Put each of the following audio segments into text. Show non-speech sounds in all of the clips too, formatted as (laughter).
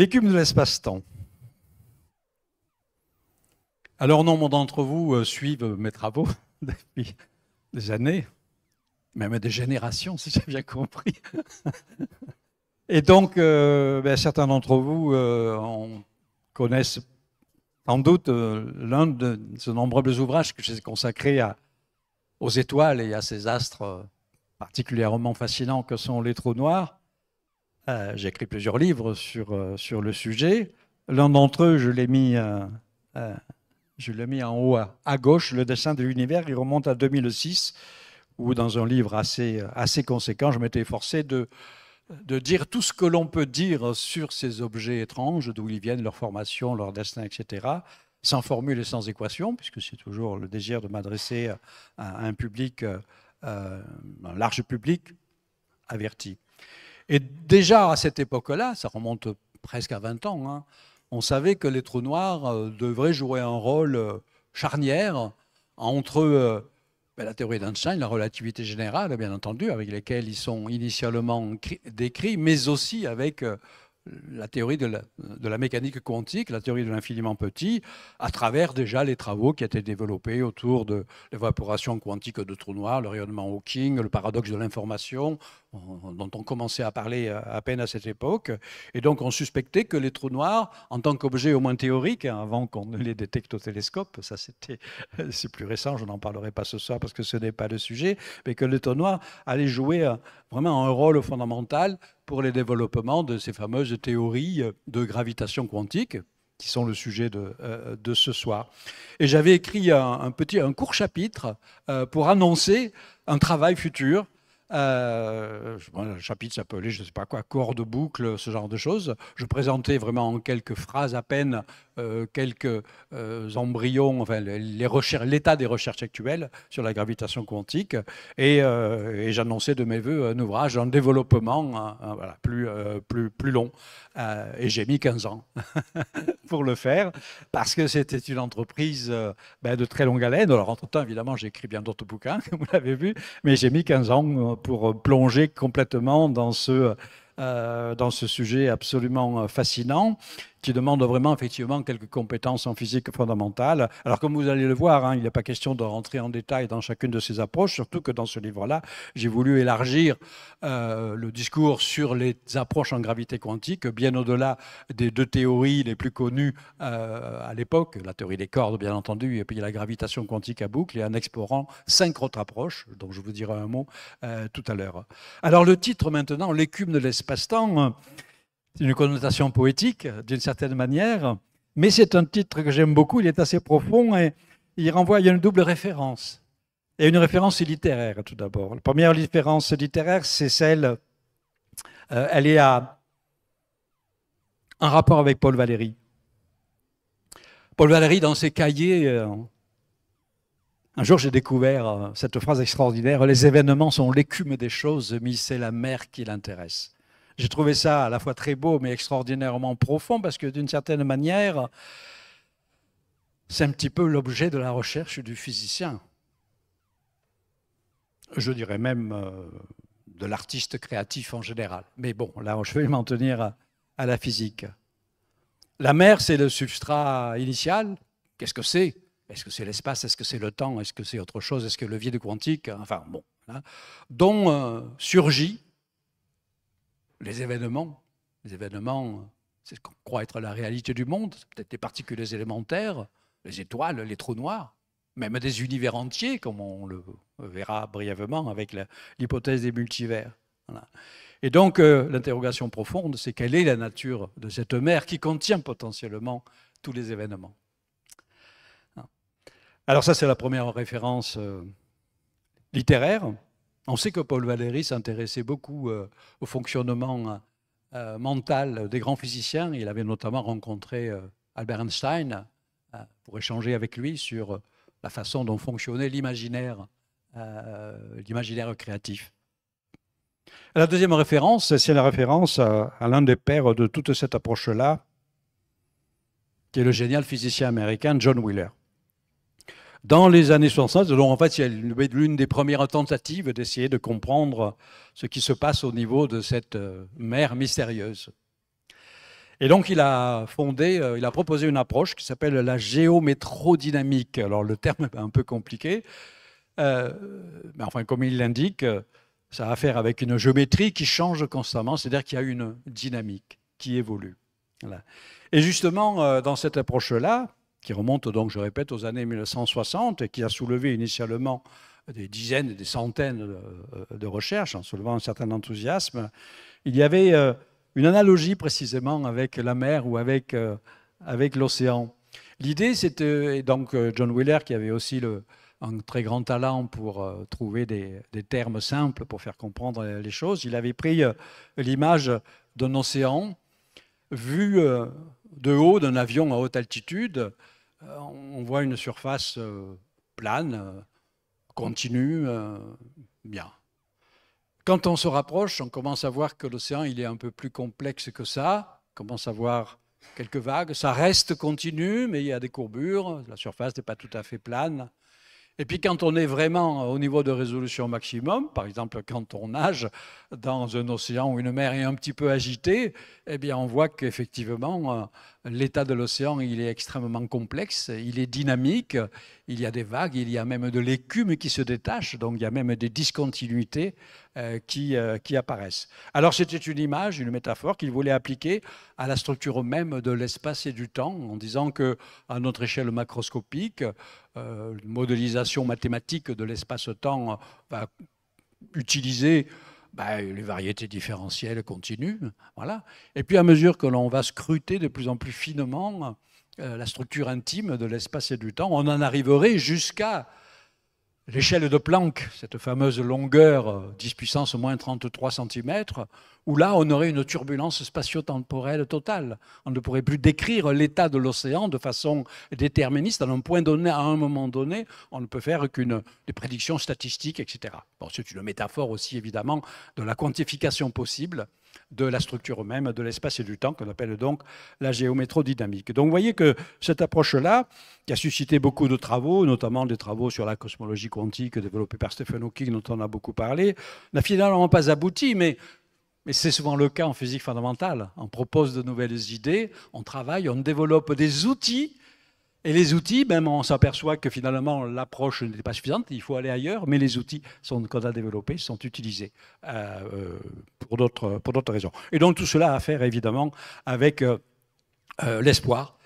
L'écume de l'espace-temps. Alors nombre d'entre vous euh, suivent mes travaux (laughs) depuis des années, même des générations, si j'ai bien compris. (laughs) Et donc, euh, ben, certains d'entre vous euh, connaissent sans doute l'un de ces nombreux ouvrages que j'ai consacrés aux étoiles et à ces astres particulièrement fascinants que sont les trous noirs. Euh, j'ai écrit plusieurs livres sur, euh, sur le sujet. L'un d'entre eux, je l'ai mis, euh, je mis en haut à, gauche, Le dessin de l'univers. Il remonte à 2006, où dans un livre assez, assez conséquent, je m'étais forcé de, de dire tout ce que l'on peut dire sur ces objets étranges, d'où ils viennent, leur formation, leur destin, etc., sans formule et sans équation, puisque c'est toujours le désir de m'adresser à un public, un large public averti. Et déjà à cette époque-là, ça remonte presque à 20 ans, hein, on savait que les trous noirs euh, devraient jouer un rôle euh, charnière entre euh, ben, la théorie d'Einstein, la relativité générale, bien entendu, avec lesquelles ils sont initialement décrits, mais aussi avec la théorie de la, de la, mécanique quantique, la théorie de l'infiniment petit, à travers déjà les travaux qui étaient développés autour de l'évaporation quantique de trous noirs, le rayonnement Hawking, le paradoxe de l'information, dont on commençait à parler euh, à peine à cette époque. Et donc on suspectait que les trous noirs, en tant qu'objets au moins théoriques, hein, avant qu'on ne les détecte au télescope, ça c'était (laughs) c'est plus récent, je n'en parlerai pas ce soir parce que ce n'est pas le sujet, mais que les trous noirs allaient jouer euh, vraiment un rôle fondamental pour les développements de ces fameuses théories euh, de gravitation quantique, qui sont le sujet de, ce soir. Et j'avais écrit un, petit, un court chapitre pour annoncer un travail futur euh, le chapitre s'appelait, je ne sais pas quoi, corps de boucle, ce genre de choses. Je présentais vraiment en quelques phrases à peine euh, quelques euh, embryons, enfin, l'état des recherches actuelles sur la gravitation quantique, et, euh, j'annonçais de mes voeux un ouvrage en développement hein, hein, voilà, plus, plus, plus long. et j'ai mis 15 ans (laughs) pour le faire, parce que c'était une entreprise ben, de très longue haleine. Alors, entre-temps, évidemment, j'ai écrit bien d'autres bouquins, (laughs) comme vous l'avez vu, mais j'ai mis 15 ans pour plonger complètement dans ce, euh, dans ce sujet absolument fascinant qui demande vraiment effectivement quelques compétences en physique fondamentale. Alors comme vous allez le voir, hein, il n'est pas question de rentrer en détail dans chacune de ces approches, surtout que dans ce livre-là, j'ai voulu élargir euh, le discours sur les approches en gravité quantique, bien au-delà des deux théories les plus connues euh, à l'époque, la théorie des cordes bien entendu, et puis la gravitation quantique à boucle, et en explorant cinq autres approches, dont je vous dirai un mot euh, tout à l'heure. Alors le titre maintenant, l'écume de l'espace-temps. C'est une connotation poétique, d'une certaine manière, mais c'est un titre que j'aime beaucoup, il est assez profond et il renvoie à une double référence. Et une référence littéraire, tout d'abord. La première référence littéraire, c'est celle, euh, elle est à, un rapport avec Paul Valéry. Paul Valéry, dans ses cahiers, euh, un jour, j'ai découvert euh, cette phrase extraordinaire Les événements sont l'écume des choses, mais c'est la mer qui l'intéresse. J'ai trouvé ça à la fois très beau, mais extraordinairement profond, parce que d'une certaine manière, c'est un petit peu l'objet de la recherche du physicien. Je dirais même euh, de l'artiste créatif en général. Mais bon, là, je vais m'en tenir à la physique. La mer, c'est le substrat initial. Qu'est-ce que c'est Est-ce que c'est l'espace Est-ce que c'est le temps Est-ce que c'est autre chose Est-ce que le vide quantique Enfin, bon. dont euh, surgit les événements. Les événements, c'est ce qu'on croit être la réalité du monde, peut-être des particules élémentaires, les étoiles, les trous noirs, même des univers entiers, comme on le verra brièvement avec l'hypothèse des multivers. Et donc, euh, l'interrogation profonde, c'est quelle est la nature de cette mer qui contient potentiellement tous les événements. Hein. Alors ça, c'est la première référence euh, littéraire. On sait que Paul Valéry s'intéressait beaucoup euh, au fonctionnement euh, mental des grands physiciens. Il avait notamment rencontré euh, Albert Einstein pour échanger avec lui sur la façon dont fonctionnait l'imaginaire, l'imaginaire créatif. La deuxième référence, c'est la référence à l'un des pères de toute cette approche-là, qui est le génial physicien américain John Wheeler dans les années 60. Donc en fait, c'est l'une des premières tentatives d'essayer de comprendre ce qui se passe au niveau de cette euh, mer mystérieuse. Et donc il a fondé, euh, il a proposé une approche qui s'appelle la géométrodynamique. Alors le terme est un peu compliqué, euh, mais enfin comme il l'indique, ça a affaire avec une géométrie qui change constamment, c'est-à-dire qu'il y a une dynamique qui évolue. Et justement, dans cette approche-là, qui remonte donc, je répète, aux années 1960 et qui a soulevé initialement des dizaines et des centaines euh, de recherches en soulevant un certain enthousiasme, il y avait euh, une analogie précisément avec la mer ou avec, euh, avec l'océan. L'idée, c'était, donc John Wheeler, qui avait aussi le, un très grand talent pour trouver des, des, termes simples pour faire comprendre les choses, il avait pris l'image d'un océan vu de haut d'un avion à haute altitude, euh, on voit une surface euh, plane, euh, continue, bien. Quand on se rapproche, on commence à voir que l'océan il est un peu plus complexe que ça. On commence à voir quelques vagues. Ça reste continu, mais il y a des courbures. La surface n'est pas tout à fait plane. Et puis quand on est vraiment au niveau de résolution maximum, par exemple quand on nage dans un océan où une mer est un petit peu agitée, eh bien on voit qu'effectivement euh, l'état de l'océan il est extrêmement complexe, il est dynamique, il y a des vagues, il y a même de l'écume qui se détache, donc il y a même des discontinuités euh, qui, euh, qui apparaissent. Alors c'était une image, une métaphore qu'il voulait appliquer à la structure même de l'espace et du temps, en disant que à notre échelle macroscopique, euh, modélisation mathématique de l'espace-temps euh, va utiliser bah, les variétés différentielles continues. Voilà. Et puis à mesure que l'on va scruter de plus en plus finement euh, la structure intime de l'espace et du temps, on en arriverait jusqu'à l'échelle de Planck, cette fameuse longueur 10 euh, puissance moins 33 cm, où là on aurait une turbulence spatio-temporelle totale. On ne pourrait plus décrire l'état de l'océan de façon déterministe. À un point donné, à un moment donné, on ne peut faire qu'une des prédictions statistiques, etc. c'est une métaphore aussi évidemment de la quantification possible de la structure même, de l'espace et du temps, qu'on appelle donc la géométrodynamique. Donc vous voyez que cette approche-là, qui a suscité beaucoup de travaux, notamment des travaux sur la cosmologie quantique développés par Stephen Hawking, dont on a beaucoup parlé, n'a finalement pas abouti, mais mais c'est souvent le cas en physique fondamentale. On propose de nouvelles idées, on travaille, on développe des outils et les outils, même ben, on s'aperçoit que finalement l'approche n'était pas suffisante, il faut aller ailleurs, mais les outils sont, qu'on a développés sont utilisés euh, euh, pour, d'autres, pour d'autres raisons. Et donc tout cela a à faire évidemment avec euh, l'espoir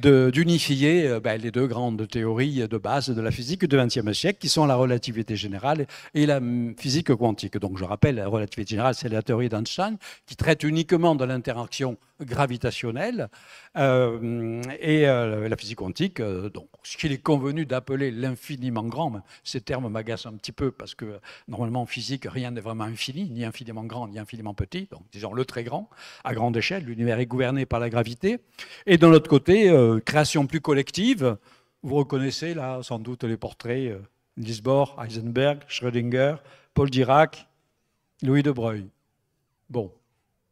d'unifier ben, les deux grandes théories de base de la physique du XXe siècle, qui sont la relativité générale et la hum, physique quantique. Donc je rappelle, la relativité générale, c'est la théorie d'Einstein, qui traite uniquement de l'interaction gravitationnelle. Euh, et euh, la physique quantique, euh, donc, ce qu'il est convenu d'appeler l'infiniment grand, ces termes m'agacent un petit peu parce que normalement en physique, rien n'est vraiment infini, ni infiniment grand, ni infiniment petit, donc disons le très grand, à grande échelle, l'univers est gouverné par la gravité. Et de l'autre côté, création plus collective, vous reconnaissez là sans doute les portraits Lisbord, Heisenberg, Schrödinger, Paul Dirac, Louis de broglie Bon,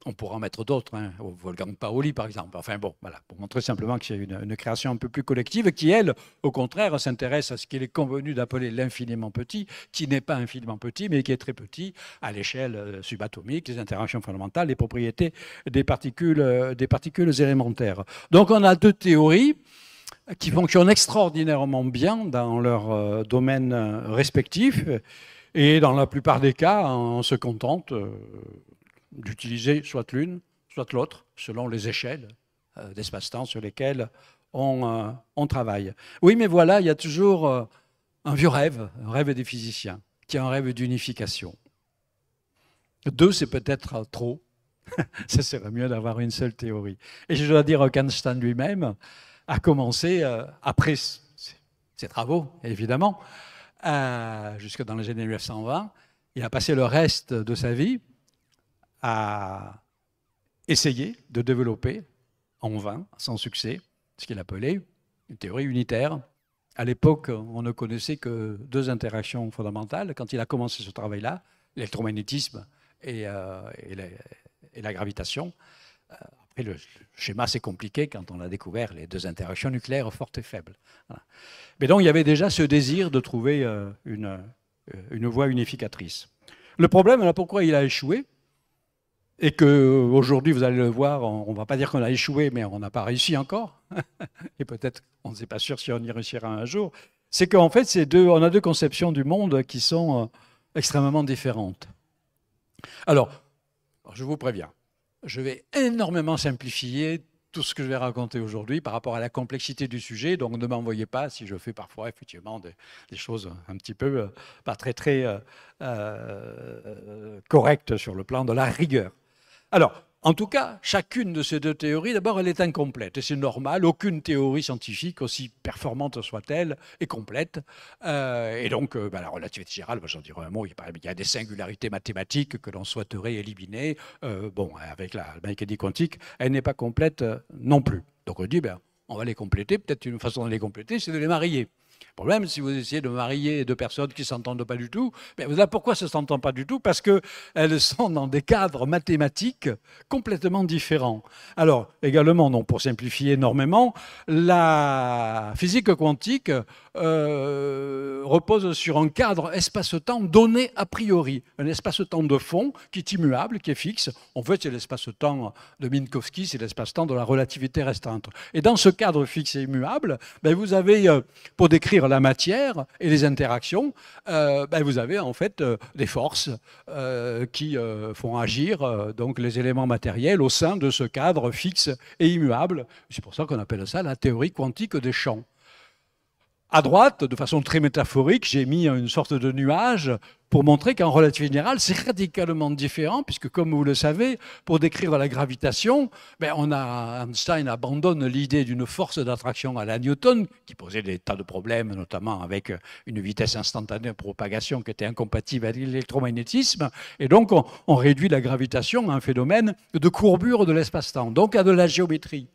on pourra en mettre d'autres, hein, au Wolfgang Paoli par exemple. Enfin bon, voilà, pour montrer simplement qu'il y a une, création un peu plus collective qui, elle, au contraire, s'intéresse à ce qu'il est convenu d'appeler l'infiniment petit, qui n'est pas infiniment petit, mais qui est très petit à l'échelle euh, subatomique, les interactions fondamentales, les propriétés des particules, euh, des particules élémentaires. Donc on a deux théories qui fonctionnent extraordinairement bien dans leurs euh, domaines respectifs, et dans la plupart des cas, on se contente d'utiliser soit l'une, soit l'autre, selon les échelles euh, d'espace-temps sur lesquelles euh, on, travaille. Oui, mais voilà, il y a toujours euh, un vieux rêve, un rêve des physiciens, qui est un rêve d'unification. Deux, c'est peut-être trop. (laughs) Ça serait mieux d'avoir une seule théorie. Et je dois dire qu'Einstein lui-même a commencé, après ses travaux, évidemment, jusque dans les années 1920, il a passé le reste de sa vie a essayé de développer en vain, sans succès, ce qu'il appelait une théorie unitaire. À l'époque, on ne connaissait que deux interactions fondamentales. Quand il a commencé ce travail-là, l'électromagnétisme et, euh, la, gravitation. Euh, après, le schéma, c'est compliqué quand on a découvert les deux interactions nucléaires fortes et faibles. Mais donc, il y avait déjà ce désir de trouver euh, une, une voie unificatrice. Le problème, pourquoi il a échoué et qu'aujourd'hui, euh, vous allez le voir, on ne va pas dire qu'on a échoué, mais on n'a pas réussi encore, (laughs) et peut-être on ne sait pas sûr si on y réussira un jour, c'est qu'en fait, on a deux conceptions du monde qui sont euh, extrêmement différentes. Alors, je vous préviens, je vais énormément simplifier tout ce que je vais raconter aujourd'hui par rapport à la complexité du sujet, donc ne m'envoyez pas si je fais parfois effectivement des, choses un petit peu euh, pas très très correctes sur le plan de la rigueur. Alors, en tout cas, chacune de ces deux théories, d'abord, elle est incomplète, et c'est normal, aucune théorie scientifique, aussi performante soit-elle, est complète. Euh, et donc, euh, bah, la relativité générale, j'en dirai un mot, il y a des singularités mathématiques que l'on souhaiterait éliminer. Euh, bon, avec la, mécanique quantique, elle n'est pas complète non plus. Donc on dit, ben, on va les compléter, peut-être une façon de les compléter, c'est de les marier. Le problème, si vous essayez de marier deux personnes qui ne s'entendent pas du tout, mais ben, là, pourquoi ne s'entendent pas du tout Parce qu'elles sont dans des cadres mathématiques complètement différents. Alors, également, non, pour simplifier énormément, la physique quantique euh, repose sur un cadre espace-temps donné a priori, un espace-temps de fond qui est immuable, qui est fixe. En fait, c'est l'espace-temps de Minkowski, c'est l'espace-temps de la relativité restreinte. Et dans ce cadre fixe et immuable, ben, vous avez, euh, pour décrire la matière et les interactions, euh, ben, vous avez en fait des forces qui font agir donc les éléments matériels au sein de ce cadre fixe et immuable. C'est pour ça qu'on appelle ça la théorie quantique des champs. À droite, de façon très métaphorique, j'ai mis une sorte de nuage pour montrer qu'en relative générale, c'est radicalement différent, puisque comme vous le savez, pour décrire la gravitation, ben Einstein abandonne l'idée d'une force d'attraction à la Newton, qui posait des tas de problèmes, notamment avec une vitesse instantanée de propagation qui était incompatible avec l'électromagnétisme, et donc on, réduit la gravitation à un phénomène de courbure de l'espace-temps, donc à de la géométrie.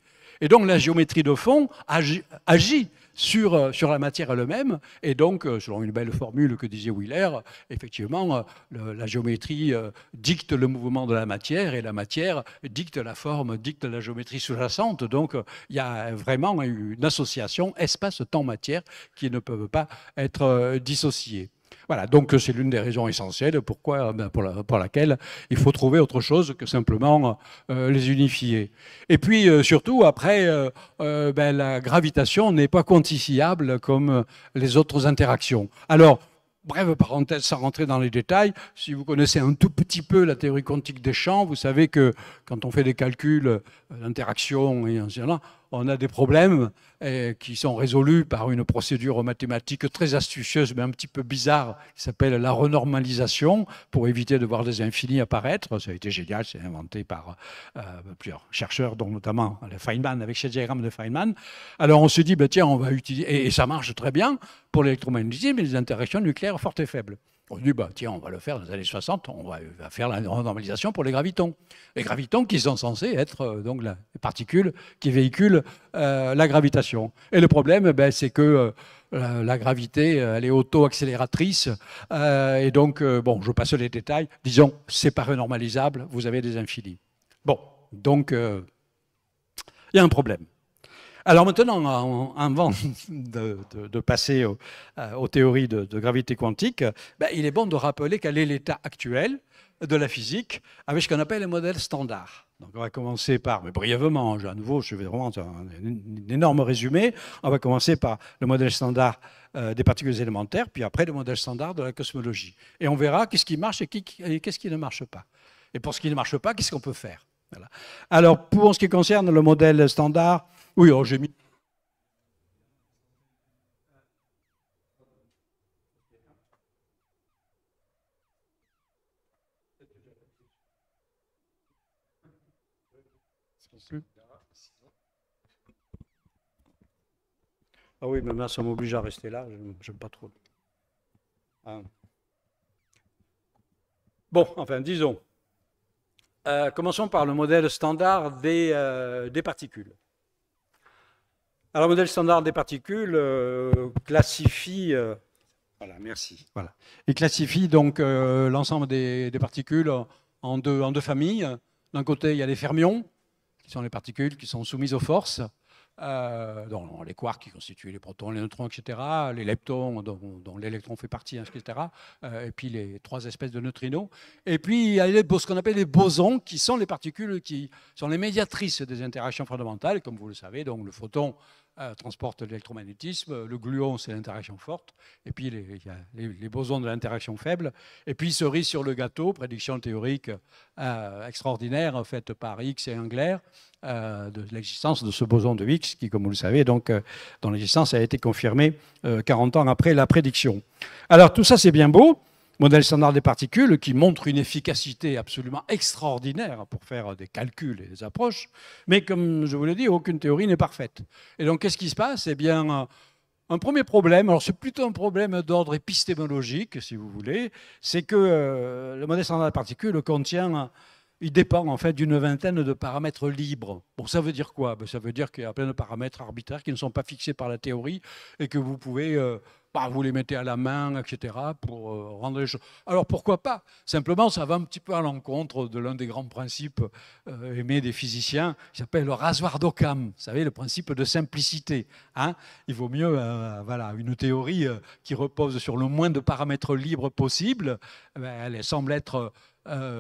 Et donc la géométrie de fond agit euh, sur, la matière elle-même. Et donc, euh, selon une belle formule que disait Wheeler, effectivement, euh, la géométrie dicte le mouvement de la matière et la matière dicte la forme, dicte la géométrie sous-jacente. Donc, il y a vraiment une association espace-temps-matière qui ne peuvent pas être dissociées. Voilà, donc c'est l'une des raisons essentielles pourquoi, ben, pour, laquelle il faut trouver autre chose que simplement euh, les unifier. Et puis euh, surtout, après, euh, ben, la gravitation n'est pas quantifiable comme les autres interactions. Alors, bref, parenthèse sans rentrer dans les détails, si vous connaissez un tout petit peu la théorie quantique des champs, vous savez que quand on fait des calculs d'interaction et ainsi, de on a des problèmes euh, qui sont résolus par une procédure mathématique très astucieuse, mais un petit peu bizarre, qui s'appelle la renormalisation, pour éviter de voir des infinis apparaître. Ça a été génial, c'est inventé par euh, plusieurs chercheurs, dont notamment le Feynman, avec ses diagrammes de Feynman. Alors on se dit, ben, tiens, on va utiliser, et, ça marche très bien pour l'électromagnétisme, mais les interactions nucléaires fortes et faibles. On dit, bah, tiens, on va le faire dans les années 60, on va, faire la normalisation pour les gravitons. Les gravitons qui sont censés être euh, donc les particules qui véhiculent euh, la gravitation. Et le problème, ben, c'est que euh, la, gravité, elle est auto-accélératrice. et donc, bon, je passe les détails. Disons, c'est pas renormalisable, vous avez des infinis. Bon, donc, il y a un problème. Alors maintenant, avant (laughs) de, passer euh, aux théories de, gravité quantique, ben, il est bon de rappeler quel est l'état actuel de la physique avec ce qu'on appelle le modèle standard. Donc on va commencer par, mais brièvement, à nouveau, je vais vraiment faire un énorme résumé, on va commencer par le modèle standard euh, des particules élémentaires, puis après le modèle standard de la cosmologie. Et on verra qu'est-ce qui marche et, qu'est-ce qui ne marche pas. Et pour ce qui ne marche pas, qu'est-ce qu'on peut faire Alors pour ce qui concerne le modèle standard oui, oh, j'ai mis. Ah oui, mais ça m'oblige à rester là, je n'aime pas trop. Ah. Bon, enfin, disons. Euh, commençons par le modèle standard des euh, particules le modèle standard des particules euh, classifie. Euh, merci. Voilà. classifie donc euh, l'ensemble des, particules en deux familles. D'un côté, il y a les fermions, qui sont les particules qui sont soumises aux forces euh, les quarks qui constituent les protons, les neutrons, etc., les leptons dont, l'électron fait partie, hein, etc., euh, et puis les trois espèces de neutrinos. Et puis il y a ce qu'on appelle les bosons, qui sont les particules qui sont les médiatrices des interactions fondamentales, comme vous le savez, donc le photon euh, transporte l'électromagnétisme. Euh, le gluon, c'est l'interaction forte. Et puis, les, les, bosons de l'interaction faible. Et puis, cerise sur le gâteau, prédiction théorique euh, extraordinaire faite par Higgs et Angler de l'existence de ce boson de Higgs, qui, comme vous le savez, donc, dans l'existence, a été confirmée 40 ans après la prédiction. Alors, tout ça, c'est bien beau modèle standard des particules qui montre une efficacité absolument extraordinaire pour faire des calculs et des approches, mais comme je vous l'ai dit, aucune théorie n'est parfaite. Et donc qu'est-ce qui se passe Eh bien, euh, un premier problème, alors c'est plutôt un problème d'ordre épistémologique, si vous voulez, c'est que euh, le modèle standard des particules contient il dépend en fait d'une vingtaine de paramètres libres. Bon, ça veut dire quoi ben, Ça veut dire qu'il y a plein de paramètres arbitraires qui ne sont pas fixés par la théorie et que vous pouvez euh, bah, vous les mettez à la main, etc., pour euh, rendre les choses. Alors pourquoi pas Simplement, ça va un petit peu à l'encontre de l'un des grands principes euh, aimés des physiciens, qui s'appelle le rasoir d'Occam. Vous savez, le principe de simplicité. Hein Il vaut mieux euh, voilà, une théorie qui repose sur le moins de paramètres libres possible. elle semble être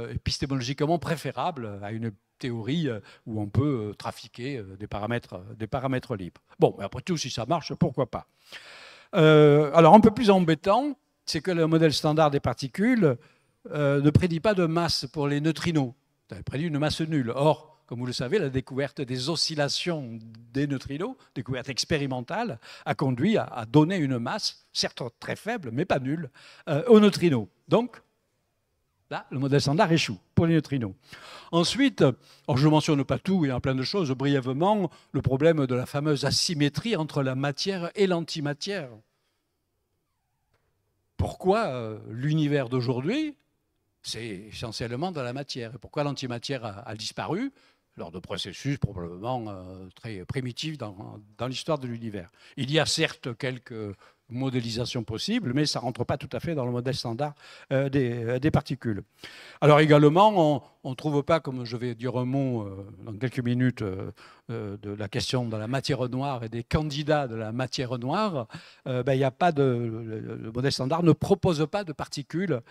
épistémologiquement préférable à une théorie où on peut trafiquer des paramètres, des paramètres libres. Bon, mais après tout, si ça marche, pourquoi pas euh, alors, un peu plus embêtant, c'est que le modèle standard des particules euh, ne prédit pas de masse pour les neutrinos. Il prédit une masse nulle. Or, comme vous le savez, la découverte des oscillations des neutrinos, découverte expérimentale, a conduit à, donner une masse, certes très faible, mais pas nulle, euh, aux neutrinos. Donc, Là, le modèle standard échoue pour les neutrinos. Ensuite, je ne mentionne pas tout, et en plein de choses, brièvement, le problème de la fameuse asymétrie entre la matière et l'antimatière. Pourquoi euh, l'univers d'aujourd'hui, c'est essentiellement de la matière Et pourquoi l'antimatière a, disparu lors de processus probablement euh, très primitifs dans l'histoire de l'univers Il y a certes quelques modélisation possible, mais ça ne rentre pas tout à fait dans le modèle standard euh, euh, des, particules. Alors également, on ne trouve pas, comme je vais dire un mot euh, dans quelques minutes, de la question de la matière noire et des candidats de la matière noire, ben, il a pas de, le, modèle standard ne propose pas de particules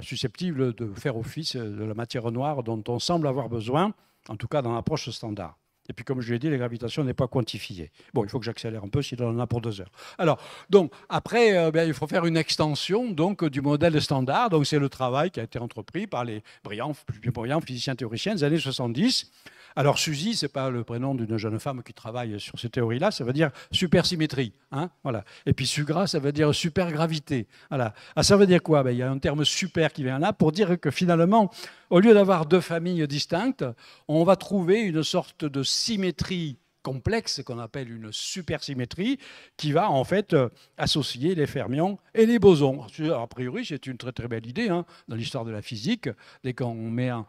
susceptibles de faire office de la matière noire dont on semble avoir besoin, en tout cas dans l'approche standard. Et puis, comme je l'ai dit, la gravitation n'est pas quantifiée. Bon, il faut que j'accélère un peu, s'il en a pour deux heures. Alors, donc, après, euh, ben, il faut faire une extension donc, du modèle standard. Donc, c'est le travail qui a été entrepris par les brillants, plus brillants physiciens théoriciens des années 70. Alors Suzy, ce n'est pas le prénom d'une jeune femme qui travaille sur ces théories-là, ça veut dire supersymétrie. Hein voilà. Et puis sugra, ça veut dire supergravité. Voilà. Ah, ça veut dire quoi ben, Il y a un terme super qui vient là pour dire que finalement, au lieu d'avoir deux familles distinctes, on va trouver une sorte de symétrie complexe qu'on appelle une supersymétrie qui va en fait euh, associer les fermions et les bosons. A priori, c'est une très très belle idée hein, dans l'histoire de la physique. Dès qu'on met en,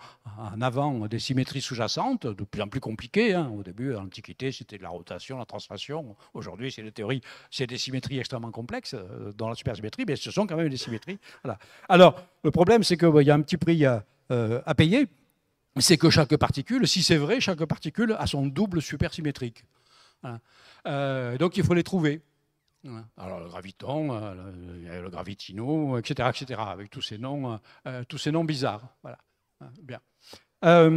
avant des symétries sous-jacentes, de plus en plus compliquées. Hein. Au début, à l'Antiquité, c'était la rotation, la translation. Aujourd'hui, c'est des théories, c'est des symétries extrêmement complexes euh, dans la supersymétrie, mais ce sont quand même des symétries. Alors, le problème, c'est que il y a un petit prix euh, à payer c'est que chaque particule, si c'est vrai, chaque particule a son double supersymétrique. Hein. Euh, donc il faut les trouver. Alors le graviton, euh, le, gravitino, etc., etc., avec tous ces noms, euh, tous ces noms bizarres. Voilà. Hein, bien. alors,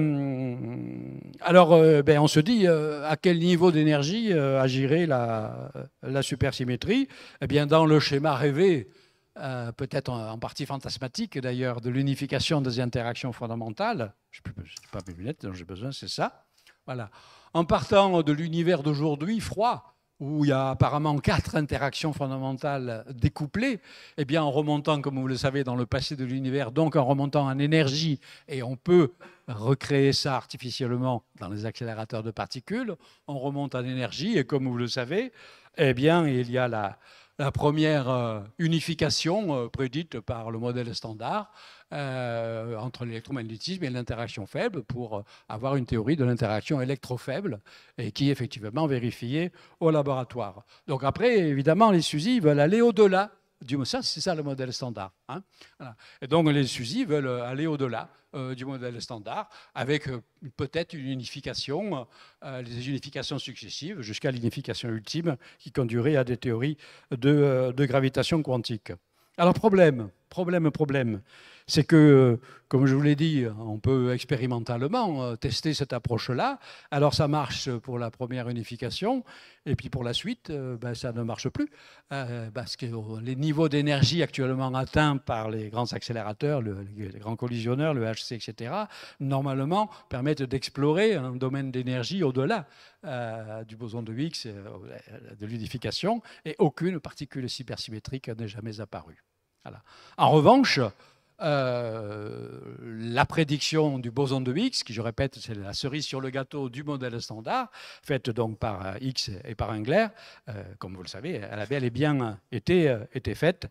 ben, on se dit à quel niveau d'énergie agirait la, la supersymétrie Eh bien, dans le schéma rêvé euh, peut-être en, partie fantasmatique d'ailleurs, de l'unification des interactions fondamentales. Je n'ai pas mes lunettes dont j'ai besoin, c'est ça. Voilà. En partant de l'univers d'aujourd'hui, froid, où il y a apparemment quatre interactions fondamentales découplées, eh bien en remontant, comme vous le savez, dans le passé de l'univers, donc en remontant en énergie, et on peut recréer ça artificiellement dans les accélérateurs de particules, on remonte en énergie, et comme vous le savez, eh bien il y a la, la première euh, unification euh, prédite par le modèle standard euh, entre l'électromagnétisme et l'interaction faible pour avoir une théorie de l'interaction électrofaible et qui est effectivement vérifiée au laboratoire. Donc après, évidemment, les SUSI veulent aller au-delà du ça, c'est ça le modèle standard. Hein. Et donc les SUSI veulent euh, aller au-delà euh, du modèle standard, avec euh, peut-être une unification, des unifications successives, jusqu'à l'unification ultime, qui conduirait à des théories de, de gravitation quantique. Alors problème, problème, problème c'est que, comme je vous l'ai dit, on peut expérimentalement euh, tester cette approche-là. Alors ça marche pour la première unification, et puis pour la suite, euh, ben, ça ne marche plus, euh, parce que les niveaux d'énergie actuellement atteints par les grands accélérateurs, les grands collisionneurs, le HC, etc., normalement permettent d'explorer un domaine d'énergie au-delà du boson de Higgs, de l'unification, et aucune particule supersymétrique n'est jamais apparue. En revanche, euh, la prédiction du boson de Higgs, qui je répète, c'est la cerise sur le gâteau du modèle standard, faite donc par euh, Higgs et par Engler. Euh, comme vous le savez, elle avait bien été, faite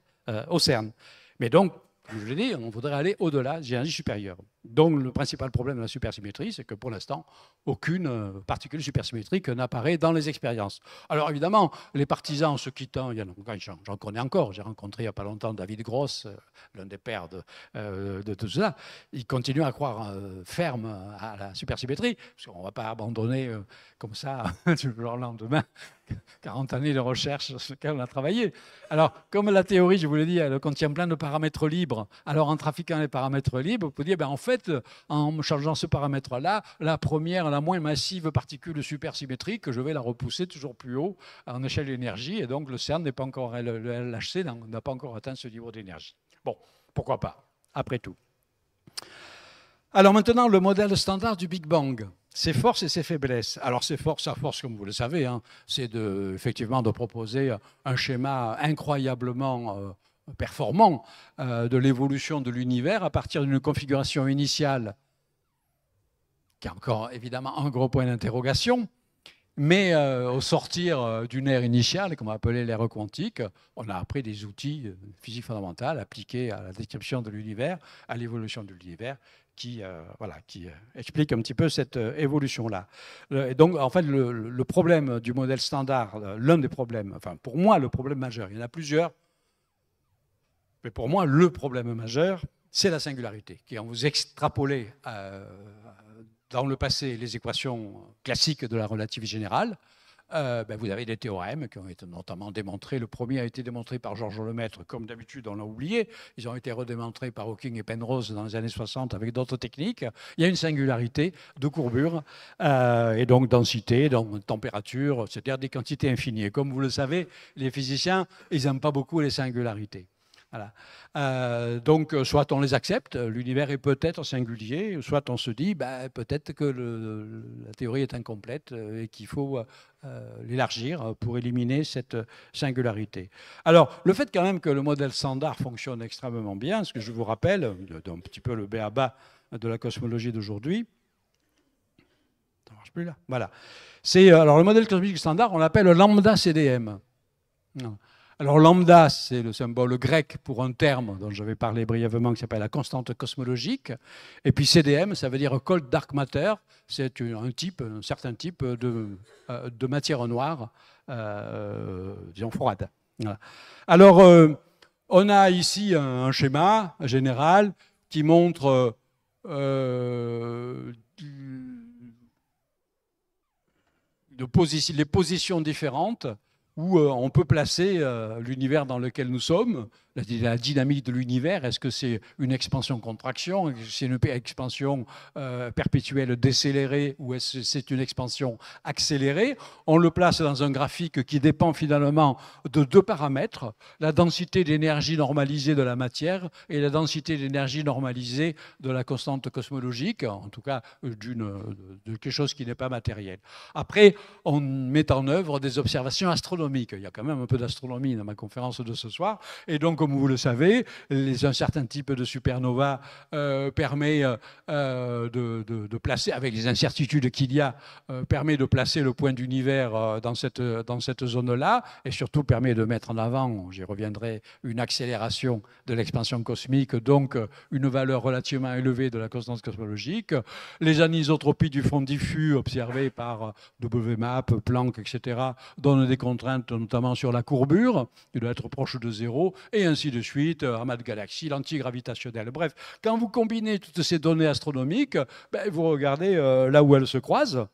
au CERN. Mais donc, je l'ai dit, on voudrait aller au-delà, j'ai un supérieur. Donc le principal problème de la supersymétrie, c'est que pour l'instant, aucune euh, particule supersymétrique n'apparaît dans les expériences. Alors évidemment, les partisans, en se quittant, j'en connais encore, j'ai rencontré il n'y a pas longtemps David Gross, euh, l'un des pères euh, de, tout cela, il continue à croire ferme à la supersymétrie, parce qu'on ne va pas abandonner comme ça (laughs) du jour au lendemain 40 (laughs) années de recherche sur ce qu'on a travaillé. Alors, comme la théorie, je vous l'ai dit, elle contient plein de paramètres libres, alors en trafiquant les paramètres libres, vous pouvez dire, ben, en fait, en changeant ce paramètre-là, la première, la moins massive particule supersymétrique, je vais la repousser toujours plus haut en échelle d'énergie. Et donc, le CERN n'est pas encore, le, LHC n'a pas encore atteint ce niveau d'énergie. Bon, pourquoi pas, après tout. Alors maintenant, le modèle standard du Big Bang ses forces et ses faiblesses. Alors ses forces, sa force, comme vous le savez, hein, c'est de, effectivement de proposer un schéma incroyablement euh, performant euh, de l'évolution de l'univers à partir d'une configuration initiale, qui est encore évidemment un gros point d'interrogation, mais euh, au sortir euh, d'une ère initiale, qu'on va appeler l'ère quantique, on a appris des outils physique fondamentale appliqués à la description de l'univers, à l'évolution de l'univers, qui, euh, voilà, qui explique un petit peu cette évolution-là. Et donc, en fait, le problème du modèle standard, l'un des problèmes, enfin, pour moi, le problème majeur, il y en a plusieurs, mais pour moi, le problème majeur, c'est la singularité. Qui, vous extrapolé euh, dans le passé les équations classiques de la relativité générale, euh, ben, vous avez des théorèmes qui ont été notamment démontrés. Le premier a été démontré par Georges Lemaître, comme d'habitude, on l'a oublié. Ils ont été redémontrés par Hawking et Penrose dans les années 60 avec d'autres techniques. Il y a une singularité de courbure, euh, et donc densité, donc température, c'est-à-dire des quantités infinies. comme vous le savez, les physiciens, ils n'aiment pas beaucoup les singularités. Voilà. Euh, donc, euh, soit on les accepte, l'univers est peut-être singulier, soit on se dit, bah, peut-être que la théorie est incomplète euh, et qu'il faut l'élargir pour éliminer cette singularité. Alors, le fait quand même que le modèle standard fonctionne extrêmement bien, ce que je vous rappelle, un petit peu le béat-bas de la cosmologie d'aujourd'hui, ça ne marche plus là. Voilà. C'est alors le modèle cosmique standard, on l'appelle lambda CDM. Non. Alors lambda, c'est le symbole grec pour un terme dont je vais parler brièvement qui s'appelle la constante cosmologique. Et puis CDM, ça veut dire cold dark matter. C'est un type, un certain type de, euh, matière noire, euh, disons froide. Alors, euh, on a ici un, schéma général qui montre les positions différentes où euh, on peut placer euh, l'univers dans lequel nous sommes, la, dynamique de l'univers, est-ce que c'est une expansion-contraction, c'est une expansion euh, perpétuelle décélérée ou est-ce que c'est une expansion accélérée On le place dans un graphique qui dépend finalement de deux paramètres, la densité d'énergie normalisée de la matière et la densité d'énergie normalisée de la constante cosmologique, en tout cas d'une, de quelque chose qui n'est pas matériel. Après, on met en œuvre des observations astronomiques il y a quand même un peu d'astronomie dans ma conférence de ce soir. Et donc, comme vous le savez, les, un certain type de supernova euh, permet euh, euh, de, placer, avec les incertitudes qu'il y a, permet de placer le point d'univers dans cette, dans cette zone-là et surtout permet de mettre en avant, j'y reviendrai, une accélération de l'expansion cosmique, donc une valeur relativement élevée de la constante cosmologique. Les anisotropies du fond diffus observées par WMAP, Planck, etc., donnent des contraintes notamment sur la courbure, il doit être proche de zéro, et ainsi de suite, euh, amas de galaxies, l'antigravitationnel. Bref, quand vous combinez toutes ces données astronomiques, ben, vous regardez euh, là où elles se croisent.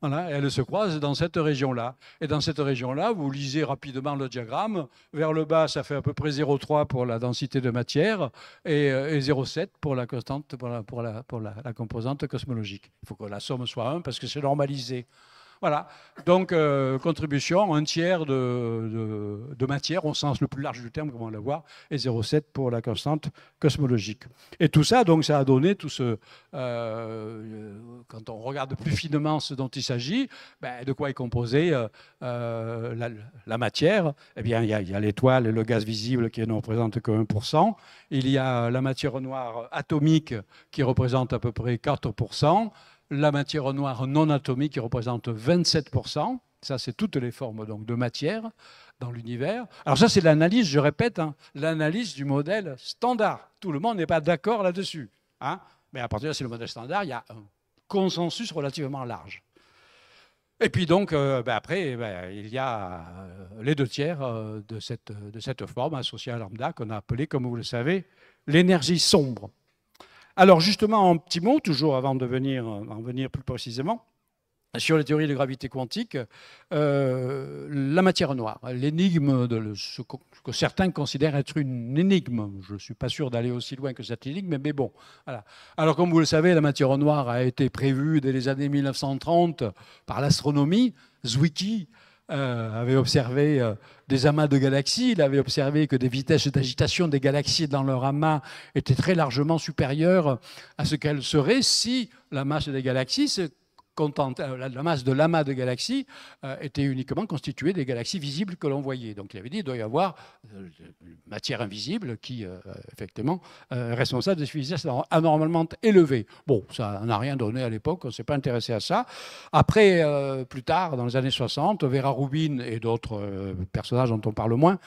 Voilà, elles se croisent dans cette région-là. Et dans cette région-là, vous lisez rapidement le diagramme. Vers le bas, ça fait à peu près 0,3 pour la densité de matière et, 0,7 euh, pour la constante, la, composante cosmologique. Il faut que la somme soit 1 parce que c'est normalisé. Voilà. Donc, euh, contribution, un tiers de, matière, au sens le plus large du terme, comme on va voir, et 0,7 pour la constante cosmologique. Et tout ça, donc, ça a donné tout ce. Euh, euh, quand on regarde plus finement ce dont il s'agit, ben, de quoi est composée la, matière Eh bien, il y a, a l'étoile et le gaz visible qui ne représentent que 1%. Il y a la matière noire atomique qui représente à peu près 4% la matière noire non atomique qui représente 27%, ça c'est toutes les formes donc, de matière dans l'univers. Alors ça c'est l'analyse, je répète, hein, l'analyse du modèle standard. Tout le monde n'est pas d'accord là-dessus. Hein. Mais à partir de là, c'est le modèle standard, il y a un consensus relativement large. Et puis donc, euh, ben après, eh ben, il y a euh, les deux tiers euh, de, cette, de cette forme associée à lambda qu'on a appelée, comme vous le savez, l'énergie sombre. Alors justement, un petit mot, toujours avant de venir, en venir plus précisément, sur les théories de gravité quantique, euh, la matière noire, l'énigme de ce que certains considèrent être une énigme. Je ne suis pas sûr d'aller aussi loin que cette énigme, mais bon. Alors comme vous le savez, la matière noire a été prévue dès les années 1930 par l'astronomie. Zwicky euh, avait observé euh, des amas de galaxies, il avait observé que des vitesses d'agitation des galaxies dans leur amas étaient très largement supérieures à ce qu'elles seraient si la masse des galaxies euh, la masse de l'amas de galaxies euh, était uniquement constituée des galaxies visibles que l'on voyait. Donc il avait dit qu'il doit y avoir euh, matière invisible qui, effectivement, est responsable de ce anormalement élevé. Bon, ça n'a rien donné à l'époque, on ne s'est pas intéressé à ça. Après, plus tard, dans les années 60, Vera Rubin et d'autres personnages dont on parle moins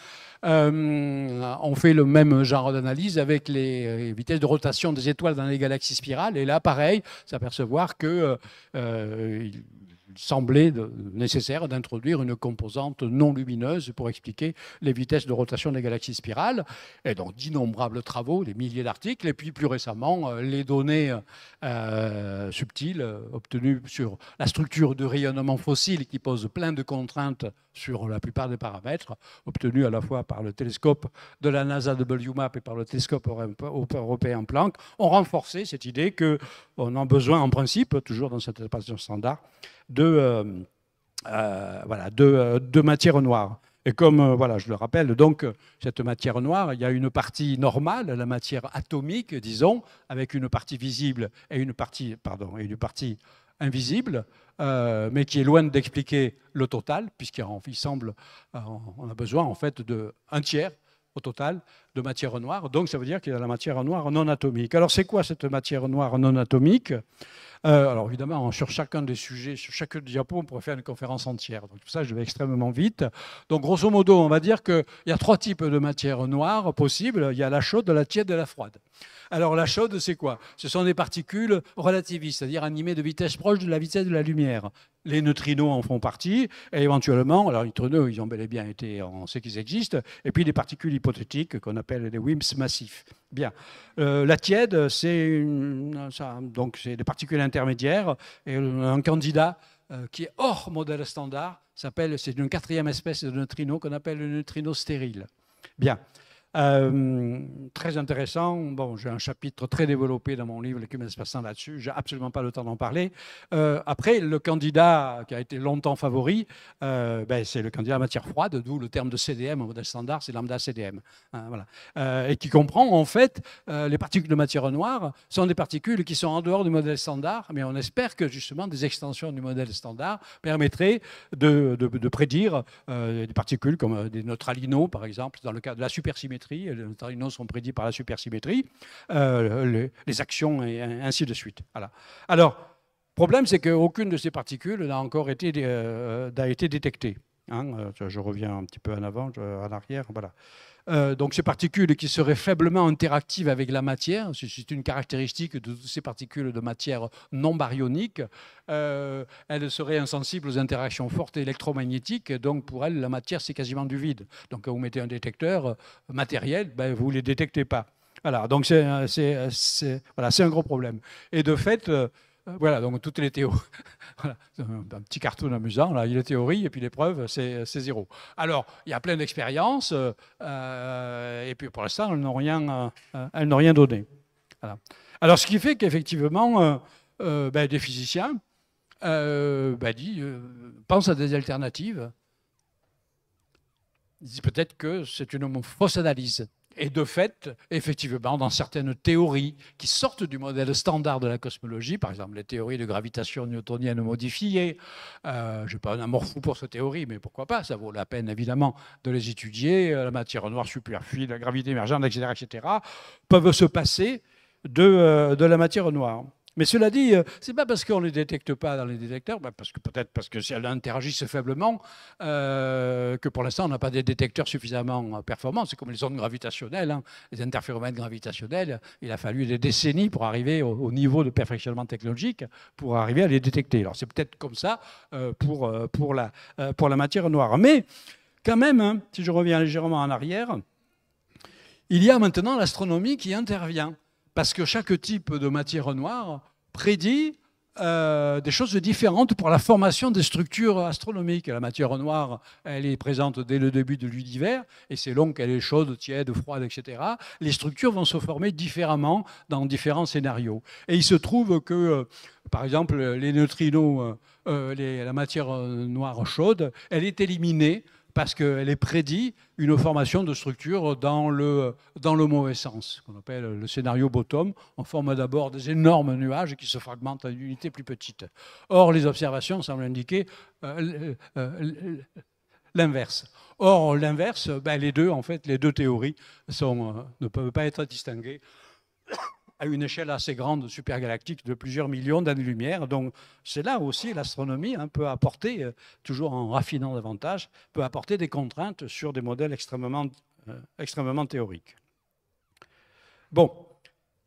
ont fait le même genre d'analyse avec les vitesses de rotation des étoiles dans les galaxies spirales. Et là, pareil, s'apercevoir que euh, il, semblait nécessaire d'introduire une composante non lumineuse pour expliquer les vitesses de rotation des galaxies spirales. Et donc d'innombrables travaux, des milliers d'articles, et puis plus récemment euh, les données euh, subtiles euh, obtenues sur la structure de rayonnement fossile qui pose plein de contraintes sur la plupart des paramètres, obtenues à la fois par le télescope de la NASA WMAP et par le télescope européen Planck, ont renforcé cette idée qu'on a besoin en principe, toujours dans cette espace standard, de, euh, euh, voilà, euh, de, matière noire. Et comme voilà, je le rappelle, donc cette matière noire, il y a une partie normale, la matière atomique, disons, avec une partie visible et une partie, pardon, et une partie invisible, mais qui est loin d'expliquer le total, puisqu'il semble, on a besoin en fait de tiers au total de matière noire. Donc ça veut dire qu'il y a la matière noire non atomique. Alors c'est quoi cette matière noire non atomique euh, alors évidemment, sur chacun des sujets, sur chaque diapo, on pourrait faire une conférence entière. Donc tout ça, je vais extrêmement vite. Donc grosso modo, on va dire qu'il y a trois types de matières noires possibles. Il y a la chaude, la tiède et la froide. Alors la chaude, c'est quoi Ce sont des particules relativistes, c'est-à-dire animées de vitesse proche de la vitesse de la lumière. Les neutrinos en font partie, et éventuellement, alors les neutrinos, ils ont bel et bien été, on sait qu'ils existent, et puis des particules hypothétiques qu'on appelle les WIMPs massifs. Bien. Euh, la tiède, c'est euh, donc des particules intermédiaires, et un candidat euh, qui est hors modèle standard, c'est une quatrième espèce de neutrino qu'on appelle le neutrino stérile. Bien. Euh, très intéressant. Bon, j'ai un chapitre très développé dans mon livre, L'écume passant là-dessus. J'ai absolument pas le temps d'en parler. Euh, après, le candidat qui a été longtemps favori, euh, ben, c'est le candidat à matière froide, d'où le terme de CDM, modèle standard, c'est lambda CDM. Hein, voilà. et qui comprend, en fait, les particules de matière noire sont des particules qui sont en dehors du modèle standard, mais on espère que justement des extensions du modèle standard permettraient de, de prédire des particules comme des neutralinos, par exemple, dans le cas de la supersymétrie les noms sont prédits par la supersymétrie, euh, les, actions et ainsi de suite. Voilà. Alors, le problème, c'est qu'aucune de ces particules n'a encore été, euh, été détectée. Hein. Euh, je reviens un petit peu en avant, en arrière, voilà. Euh, donc ces particules qui seraient faiblement interactives avec la matière, c'est une caractéristique de ces particules de matière non baryonique, euh, elles seraient insensibles aux interactions fortes électromagnétiques, donc pour elles, la matière, c'est quasiment du vide. Donc quand vous mettez un détecteur matériel, ben, vous ne les détectez pas. Voilà, donc c'est un gros problème. Et de fait, euh, voilà, donc toutes les théories. (laughs) un petit cartoon amusant, là, les théories et puis les preuves, c'est zéro. Alors, il y a plein d'expériences, euh, et puis pour l'instant, elles n'ont rien, euh, donné. Alors, ce qui fait qu'effectivement, euh, ben, des physiciens ben, pensent à des alternatives. Ils peut-être que c'est une fausse analyse. Et de fait, effectivement, ben, dans certaines théories qui sortent du modèle standard de la cosmologie, par exemple les théories de gravitation newtonienne modifiée, euh, je n'ai pas un amour fou pour ces théories, mais pourquoi pas, ça vaut la peine évidemment de les étudier, euh, la matière noire superfluide, la gravité émergente, etc., etc., peuvent se passer de euh, la matière noire. Mais cela dit, euh, c'est pas parce qu'on ne les détecte pas dans les détecteurs, bah, parce que peut-être parce que si interagissent faiblement, euh, que pour l'instant on n'a pas des détecteurs suffisamment performants. C'est comme les ondes gravitationnelles, hein. les interféromètres gravitationnels. Il a fallu des décennies pour arriver au, niveau de perfectionnement technologique pour arriver à les détecter. Alors c'est peut-être comme ça euh, pour, pour, la, pour la matière noire. Mais quand même, hein, si je reviens légèrement en arrière, il y a maintenant l'astronomie qui intervient parce que chaque type de matière noire prédit euh, des choses différentes pour la formation des structures astronomiques. La matière noire, elle est présente dès le début de l'univers, et c'est long qu'elle est chaude, tiède, froide, etc. Les structures vont se former différemment dans différents scénarios. Et il se trouve que, euh, par exemple, les neutrinos, euh, la matière noire chaude, elle est éliminée parce qu'elle est prédit une formation de structure dans le, dans le mauvais sens, qu'on appelle le scénario bottom. On forme d'abord des énormes nuages qui se fragmentent en unités plus petites. Or, les observations semblent indiquer euh, euh, l'inverse. Or, l'inverse, ben, les deux, en fait, les deux théories euh, ne peuvent pas être distinguées à une échelle assez grande supergalactique de plusieurs millions d'années-lumière. Donc c'est là aussi l'astronomie hein, peut apporter, euh, toujours en raffinant davantage, peut apporter des contraintes sur des modèles extrêmement, euh, théoriques. Bon,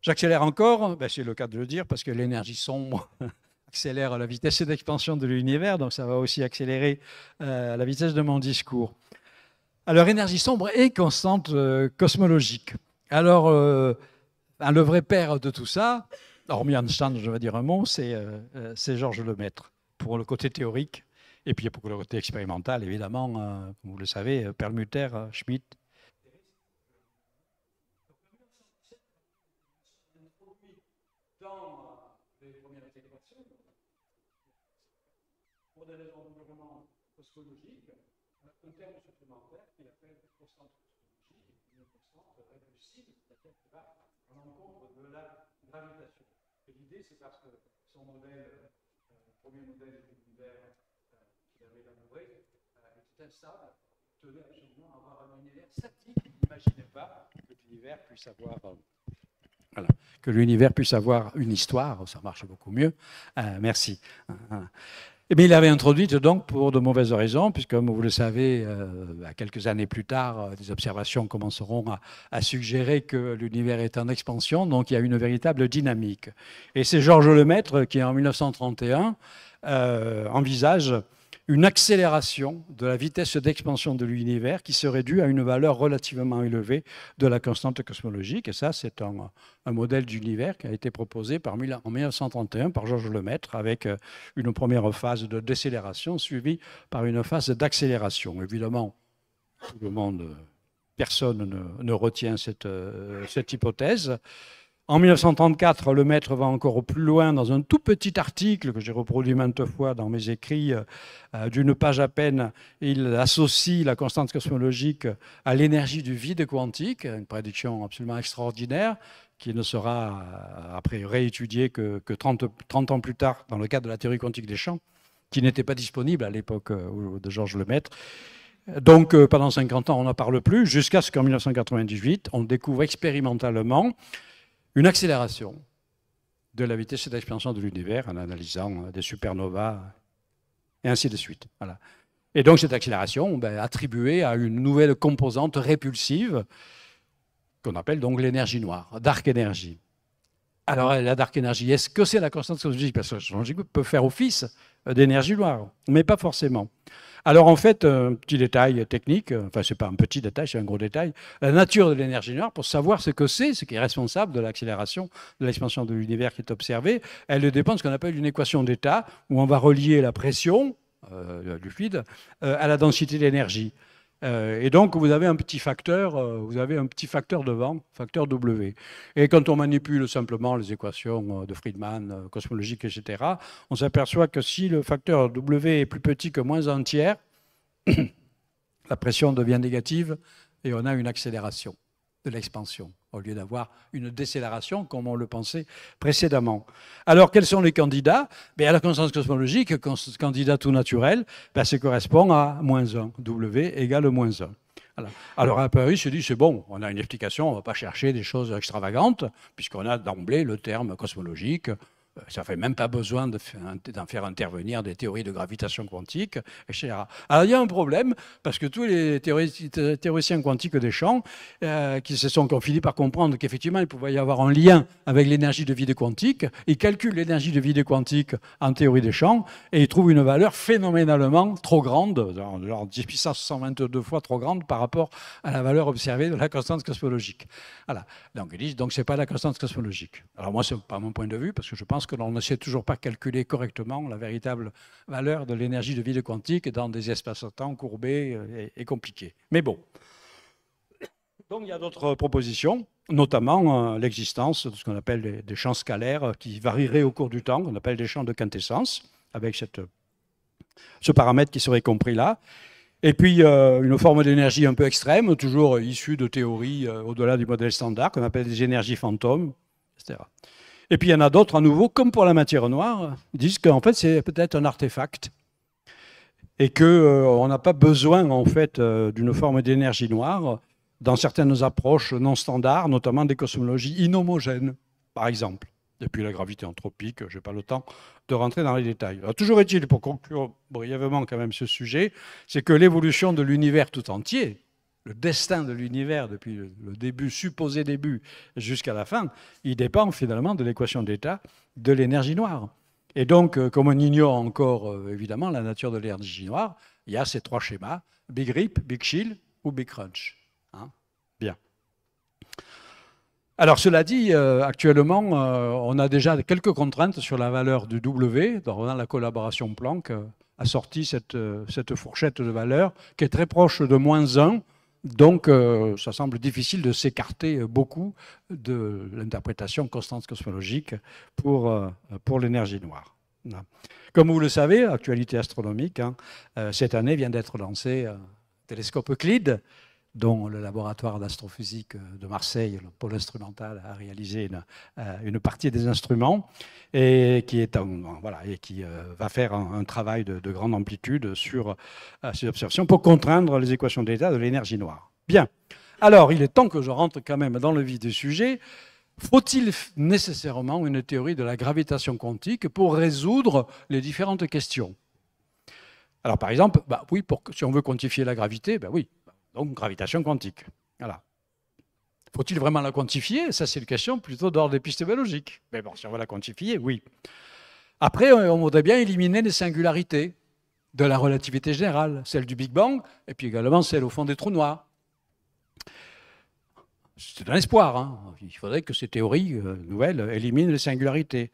j'accélère encore, ben, c'est le cas de le dire, parce que l'énergie sombre (laughs) accélère la vitesse d'expansion de l'univers, donc ça va aussi accélérer euh, la vitesse de mon discours. Alors énergie sombre et constante cosmologique. Alors le vrai père de tout ça, hormis Einstein, je vais dire un mot, euh, euh, c'est Georges Lemaître, pour le côté théorique. Et puis pour le côté expérimental, évidemment, hein, comme vous le savez, euh, perlmutter, Schmitt, Euh, avoir n'imaginait pas euh, que l'univers puisse avoir. une histoire, ça marche beaucoup mieux. Euh, merci. Et il l'avait introduite donc pour de mauvaises raisons, puisque comme vous le savez, euh, quelques années plus tard, des observations commenceront à, à suggérer que l'univers est en expansion, donc il y a une véritable dynamique. Et c'est Georges Lemaître qui, en 1931, euh, envisage une accélération de la vitesse d'expansion de l'univers qui serait due à une valeur relativement élevée de la constante cosmologique. Et ça, c'est un, modèle d'univers qui a été proposé par, en 1931 par Georges Lemaître avec euh, une première phase de décélération suivie par une phase d'accélération. Évidemment, tout le monde, euh, personne ne, retient cette hypothèse. En 1934, le maître va encore plus loin dans un tout petit article que j'ai reproduit maintes fois dans mes écrits, euh, euh, d'une page à peine. Il associe la constante cosmologique à l'énergie du vide quantique, une prédiction absolument extraordinaire qui ne sera euh, après réétudiée que, 30, 30 ans plus tard dans le cadre de la théorie quantique des champs, qui n'était pas disponible à l'époque de Georges Lemaître. Donc pendant 50 ans, on n'en parle plus, jusqu'à ce qu'en 1998, on découvre expérimentalement une accélération de la vitesse d'expansion de l'univers en analysant euh, des supernovas et ainsi de suite. Et donc cette accélération est ben, attribuée à une nouvelle composante répulsive qu'on appelle donc l'énergie noire, dark energy. Alors la dark energy, est-ce que c'est la constante cosmologique Parce que peut faire office euh, d'énergie noire, mais pas forcément. Alors en fait, euh, un petit détail technique, euh, enfin c'est pas un petit détail, c'est un gros détail, la nature de l'énergie noire, pour savoir ce que c'est, ce qui est responsable de l'accélération, de l'expansion de l'univers qui est observée, elle dépend de ce qu'on appelle une équation d'état, où on va relier la pression euh, du fluide à la densité d'énergie. Euh, et donc, vous avez un petit facteur, euh, vous avez un petit facteur devant, facteur W. Et quand on manipule simplement les équations euh, de Friedman, cosmologiques, etc., on s'aperçoit que si le facteur W est plus petit que moins un tiers, (coughs) la pression devient négative et on a une accélération de l'expansion, au lieu d'avoir une décélération comme on le pensait précédemment. Alors, quels sont les candidats Mais ben, À la constante cosmologique, candidat tout naturel, ben, ça correspond à moins 1, W égale moins 1. alors Alors, à Paris, se dit, c'est bon, on a une explication, on ne va pas chercher des choses extravagantes, puisqu'on a d'emblée le terme cosmologique, euh, ça fait même pas besoin d'en faire intervenir des théories de gravitation quantique, etc. Alors il y a un problème, parce que tous les théoriciens quantiques des champs, euh, qui se sont finis par comprendre qu'effectivement il pouvait y avoir un lien avec l'énergie de vide quantique, ils calculent l'énergie de vide quantique en théorie des champs, et ils trouvent une valeur phénoménalement trop grande, genre 10 puissance 122 fois trop grande par rapport à la valeur observée de la constante cosmologique. Voilà. Donc ils disent, donc c'est pas la constante cosmologique. Alors moi, c'est pas mon point de vue, parce que je pense que l'on ne sait toujours pas calculer correctement la véritable valeur de l'énergie de vie de quantique dans des espaces-temps courbés euh, et, compliqués. Mais bon. Donc il y a d'autres propositions, notamment euh, l'existence de ce qu'on appelle des, champs scalaires euh, qui varieraient au cours du temps, qu'on appelle des champs de quintessence, avec cette, ce paramètre qui serait compris là. Et puis une forme d'énergie un peu extrême, toujours issue de théories au-delà du modèle standard, qu'on appelle des énergies fantômes, etc. Et puis il y en a d'autres à nouveau, comme pour la matière noire, disent qu'en fait c'est peut-être un artefact et qu'on euh, n'a pas besoin en fait euh, d'une forme d'énergie noire dans certaines approches non standards, notamment des cosmologies inhomogènes, par exemple. Depuis la gravité anthropique, je n'ai pas le temps de rentrer dans les détails. toujours est-il, pour conclure brièvement quand même ce sujet, c'est que l'évolution de l'univers tout entier, le destin de l'univers depuis le début, supposé début, jusqu'à la fin, il dépend finalement de l'équation d'état de l'énergie noire. Et donc, euh, comme on ignore encore euh, évidemment la nature de l'énergie noire, il y a ces trois schémas, Big Rip, Big Chill ou Big Crunch. Hein. Bien. Alors cela dit, euh, actuellement, on a déjà quelques contraintes sur la valeur du W dans la collaboration Planck a sorti cette, cette fourchette de valeur qui est très proche de moins 1 donc, euh, ça semble difficile de s'écarter euh, beaucoup de l'interprétation constante cosmologique pour, euh, l'énergie noire. Hein. Comme vous le savez, actualité astronomique, hein, cette année vient d'être lancé un télescope Euclide, dont le laboratoire d'astrophysique de Marseille, le pôle instrumental, a réalisé une, euh, partie des instruments et qui, euh, va faire un, travail de, grande amplitude sur euh, ces observations pour contraindre les équations d'état de l'énergie noire. Bien. Alors, il est temps que je rentre quand même dans le vif du sujet. Faut-il nécessairement une théorie de la gravitation quantique pour résoudre les différentes questions Alors, par exemple, bah oui, pour, si on veut quantifier la gravité, bah oui, donc gravitation quantique. Voilà. Faut-il vraiment la quantifier Ça, c'est une question plutôt d'ordre épistémologique. Mais bon, si on veut la quantifier, oui. Après, on voudrait bien éliminer les singularités de la relativité générale, celle du Big Bang, et puis également celle au fond des trous noirs. C'est un espoir. Hein. Il faudrait que ces théories euh, nouvelles éliminent les singularités.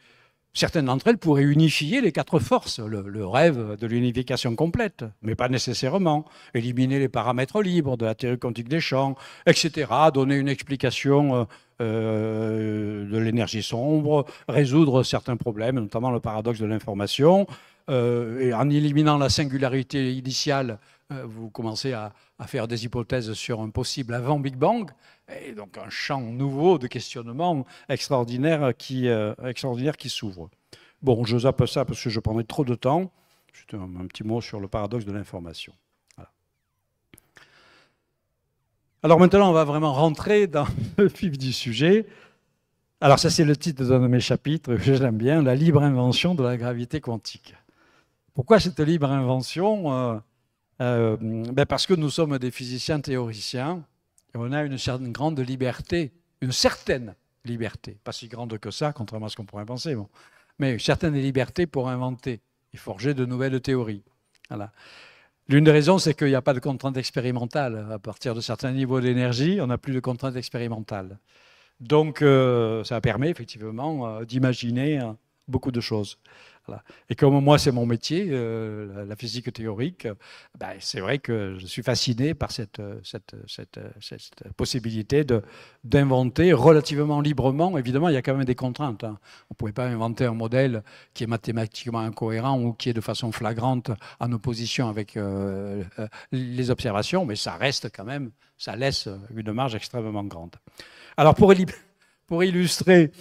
Certaines d'entre elles pourraient unifier les quatre forces, le, rêve de l'unification complète, mais pas nécessairement. Éliminer les paramètres libres de la théorie quantique des champs, etc. Donner une explication euh, euh, de l'énergie sombre, résoudre certains problèmes, notamment le paradoxe de l'information. Euh, et en éliminant la singularité initiale, vous commencez à faire des hypothèses sur un possible avant Big Bang. Et donc un champ nouveau de questionnement euh, extraordinaire qui, s'ouvre. Bon, je zappe ça parce que je prendrai trop de temps. Juste un, petit mot sur le paradoxe de l'information. Alors maintenant, on va vraiment rentrer dans (laughs) le vif du sujet. Alors ça, c'est le titre d'un de mes chapitres que j'aime bien, La libre invention de la gravité quantique. Pourquoi cette libre invention euh, euh, ben Parce que nous sommes des physiciens théoriciens on a une, certaine, grande liberté, une certaine liberté, pas si grande que ça, contrairement à ce qu'on pourrait penser, bon. mais une certaine liberté pour inventer et forger de nouvelles théories. Voilà. L'une des raisons, c'est qu'il n'y a pas de contraintes expérimentales. À partir de certains niveaux d'énergie, on n'a plus de contraintes expérimentales. Donc, euh, ça permet effectivement euh, d'imaginer beaucoup de choses. Et comme moi, c'est mon métier, euh, la physique théorique, ben, c'est vrai que je suis fasciné par cette, cette, cette, possibilité d'inventer relativement librement. Évidemment, il y a quand même des contraintes. Hein. On ne pouvait pas inventer un modèle qui est mathématiquement incohérent ou qui est de façon flagrante en opposition avec euh, euh, les observations, mais ça reste quand même, ça laisse une marge extrêmement grande. Alors, pour, pour illustrer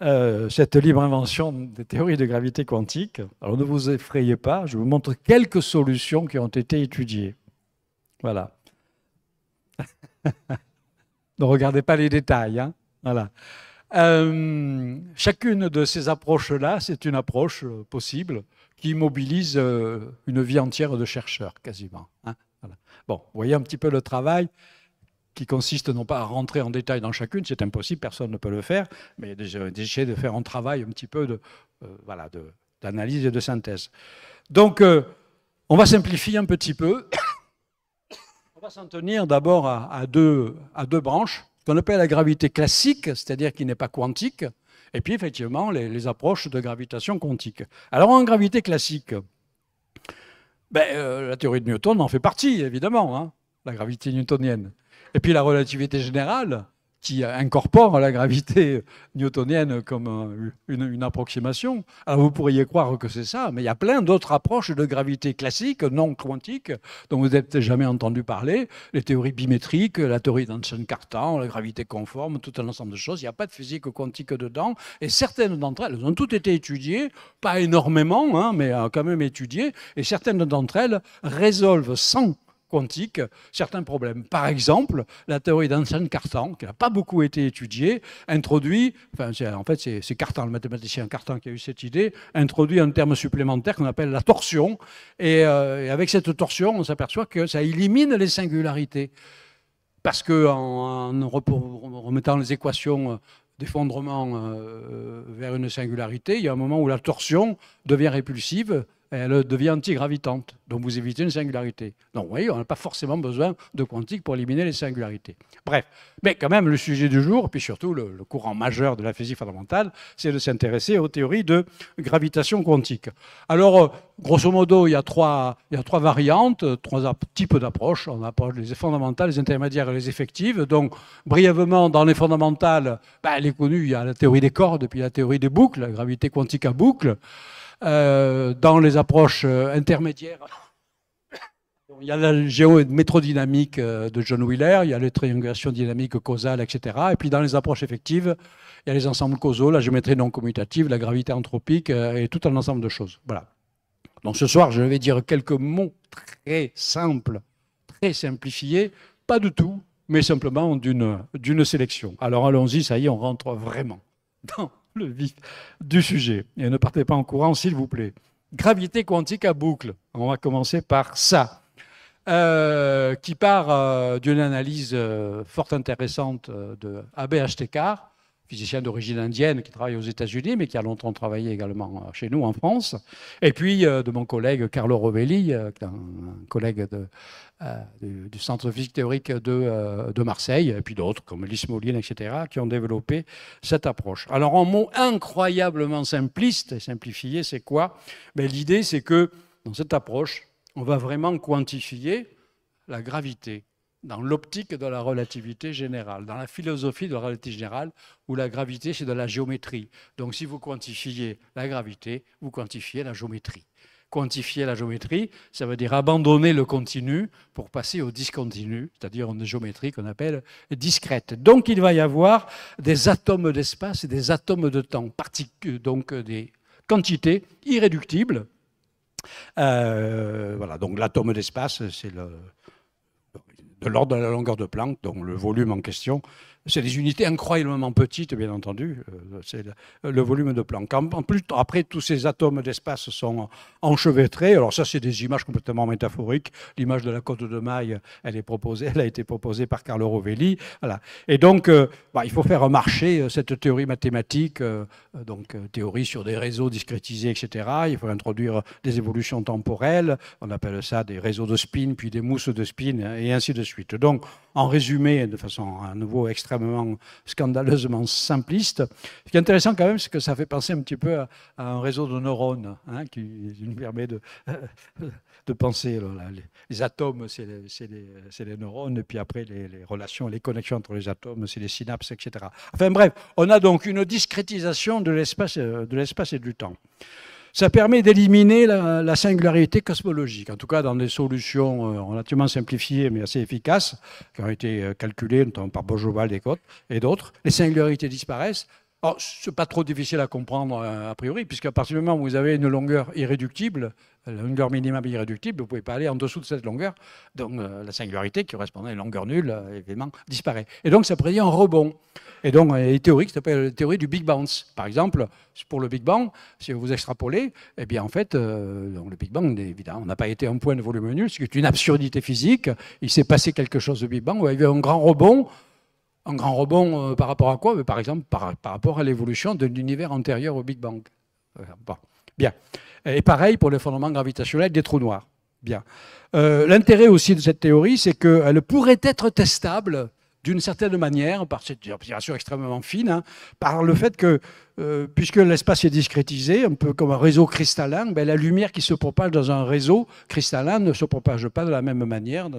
euh, cette libre invention des théories de gravité quantique. Alors ne vous effrayez pas, je vous montre quelques solutions qui ont été étudiées. Voilà. (laughs) ne regardez pas les détails. Hein. voilà. Euh, chacune de ces approches-là, c'est une approche euh, possible qui mobilise une vie entière de chercheurs, quasiment. Hein. Bon, vous voyez un petit peu le travail qui consiste non pas à rentrer en détail dans chacune, c'est impossible, personne ne peut le faire, mais d'essayer euh, de faire un travail un petit peu de, euh, d'analyse et de synthèse. Donc, euh, on va simplifier un petit peu. (coughs) On va s'en tenir d'abord à, deux, à deux branches, qu'on appelle la gravité classique, c'est-à-dire qui n'est pas quantique, et puis effectivement les, approches de gravitation quantique. Alors en gravité classique, ben, la théorie de Newton en fait partie, évidemment, hein, la gravité newtonienne. Et puis la relativité générale, qui incorpore la gravité newtonienne comme une, approximation. Alors vous pourriez croire que c'est ça, mais il y a plein d'autres approches de gravité classique, non quantique, dont vous n'avez peut jamais entendu parler. Les théories bimétriques, la théorie d'Anson-Cartan, la gravité conforme, tout un ensemble de choses. Il n'y a pas de physique quantique dedans. Et certaines d'entre elles, elles ont toutes été étudiées, pas énormément, hein, mais euh, quand même étudiées. Et certaines d'entre elles résolvent sans quantique certains problèmes. Par exemple, la théorie d'Anselme cartan qui n'a pas beaucoup été étudiée, introduit, enfin, en fait c'est Cartan, le mathématicien Cartan qui a eu cette idée, introduit un terme supplémentaire qu'on appelle la torsion. Et, euh, avec cette torsion, on s'aperçoit que ça élimine les singularités. Parce que en, remettant les équations euh, d'effondrement euh, vers une singularité, il y a un moment où la torsion devient répulsive, elle devient antigravitante. Donc vous évitez une singularité. Donc vous voyez, on n'a pas forcément besoin de quantique pour éliminer les singularités. Bref, mais quand même, le sujet du jour, puis surtout le, courant majeur de la physique fondamentale, c'est de s'intéresser aux théories de gravitation quantique. Alors, euh, grosso modo, il y a trois, variantes, trois types d'approches. On approche les fondamentales, les intermédiaires et les effectives. Donc, brièvement, dans les fondamentales, bah, elle est connue, il y a la théorie des cordes, puis la théorie des boucles, la gravité quantique à boucles. Euh, dans les approches euh, intermédiaires. Il y a la géométrodynamique euh, de John Wheeler, il y a les triangulations dynamiques causales, etc. Et puis dans les approches effectives, il y a les ensembles causaux, la géométrie non commutative, la gravité anthropique et tout un ensemble de choses. Voilà. Donc ce soir, je vais dire quelques mots très simples, très simplifiés, pas du tout, mais simplement d'une sélection. Alors allons-y, ça y est, on rentre vraiment dans du sujet. Et ne partez pas en courant, s'il vous plaît. Gravité quantique à boucle. On va commencer par ça. Euh, qui part euh, d'une analyse euh, fort intéressante de AB physicien d'origine indienne qui travaille aux États-Unis, mais qui a longtemps travaillé également euh, chez nous en France, et puis euh, de mon collègue Carlo Rovelli, euh, un collègue du, Centre physique théorique de, Marseille, et puis d'autres comme Lys etc., qui ont développé cette approche. Alors en mot incroyablement simpliste et simplifié c'est quoi ben, L'idée, c'est que dans cette approche, on va vraiment quantifier la gravité, dans l'optique de la relativité générale, dans la philosophie de la relativité générale, où la gravité, c'est de la géométrie. Donc si vous quantifiez la gravité, vous quantifiez la géométrie. Quantifier la géométrie, ça veut dire abandonner le continu pour passer au discontinu, c'est-à-dire une géométrie qu'on appelle discrète. Donc il va y avoir des atomes d'espace et des atomes de temps, donc des quantités irréductibles. Euh, voilà, donc l'atome d'espace, c'est le, de l'ordre de la longueur de planque, donc le volume en question, c'est des unités incroyablement petites, bien entendu. Euh, c'est le volume de Planck. En, plus, après, tous ces atomes d'espace sont enchevêtrés. Alors ça, c'est des images complètement métaphoriques. L'image de la côte de Maille, elle est proposée, elle a été proposée par Carlo Rovelli. Voilà. Et donc, euh, bah, il faut faire marcher euh, cette théorie mathématique, donc théorie sur des réseaux discrétisés, etc. Il faut introduire des évolutions temporelles. On appelle ça des réseaux de spin, puis des mousses de spin, et ainsi de suite. Donc, en résumé, de façon à nouveau scandaleusement simpliste. Ce qui est intéressant quand même, c'est que ça fait penser un petit peu à, un réseau de neurones hein, qui nous permet de, (laughs) de penser. les, atomes, c'est les, les, neurones, et puis après les, relations, les connexions entre les atomes, c'est les synapses, etc. Enfin bref, on a donc une discrétisation de l'espace euh, et du temps. Ça permet d'éliminer la, singularité cosmologique, en tout cas dans des solutions euh, relativement simplifiées mais assez efficaces, qui ont été euh, calculées notamment par Bojoval et d'autres. Les singularités disparaissent, Oh, ce n'est pas trop difficile à comprendre euh, a priori, puisqu'à partir du moment où vous avez une longueur irréductible, la longueur minimale irréductible, vous ne pouvez pas aller en dessous de cette longueur. Donc euh, la singularité qui correspondait à une longueur nulle, euh, évidemment, disparaît. Et donc ça prédit un rebond. Et donc il y a une théorie qui s'appelle la théorie du Big Bounce. Par exemple, pour le Big Bang, si vous extrapolez, eh bien en fait, le Big Bang, évidemment, n'a pas été un point de volume nul, ce qui est une absurdité physique. Il s'est passé quelque chose de Big Bang, où il y a eu un grand rebond un grand rebond euh, par rapport à quoi Par exemple, par, rapport à l'évolution de l'univers antérieur au Big Bang. Euh, bien. Et pareil pour les fondements gravitationnel des trous noirs. Bien. Euh, l'intérêt aussi de cette théorie, c'est qu'elle pourrait être testable d'une certaine manière, par cette observation extrêmement fine, hein, par le fait que, euh, puisque l'espace est discrétisé, un peu comme un réseau cristallin, ben, la lumière qui se propage dans un réseau cristallin ne se propage pas de la même manière, dans,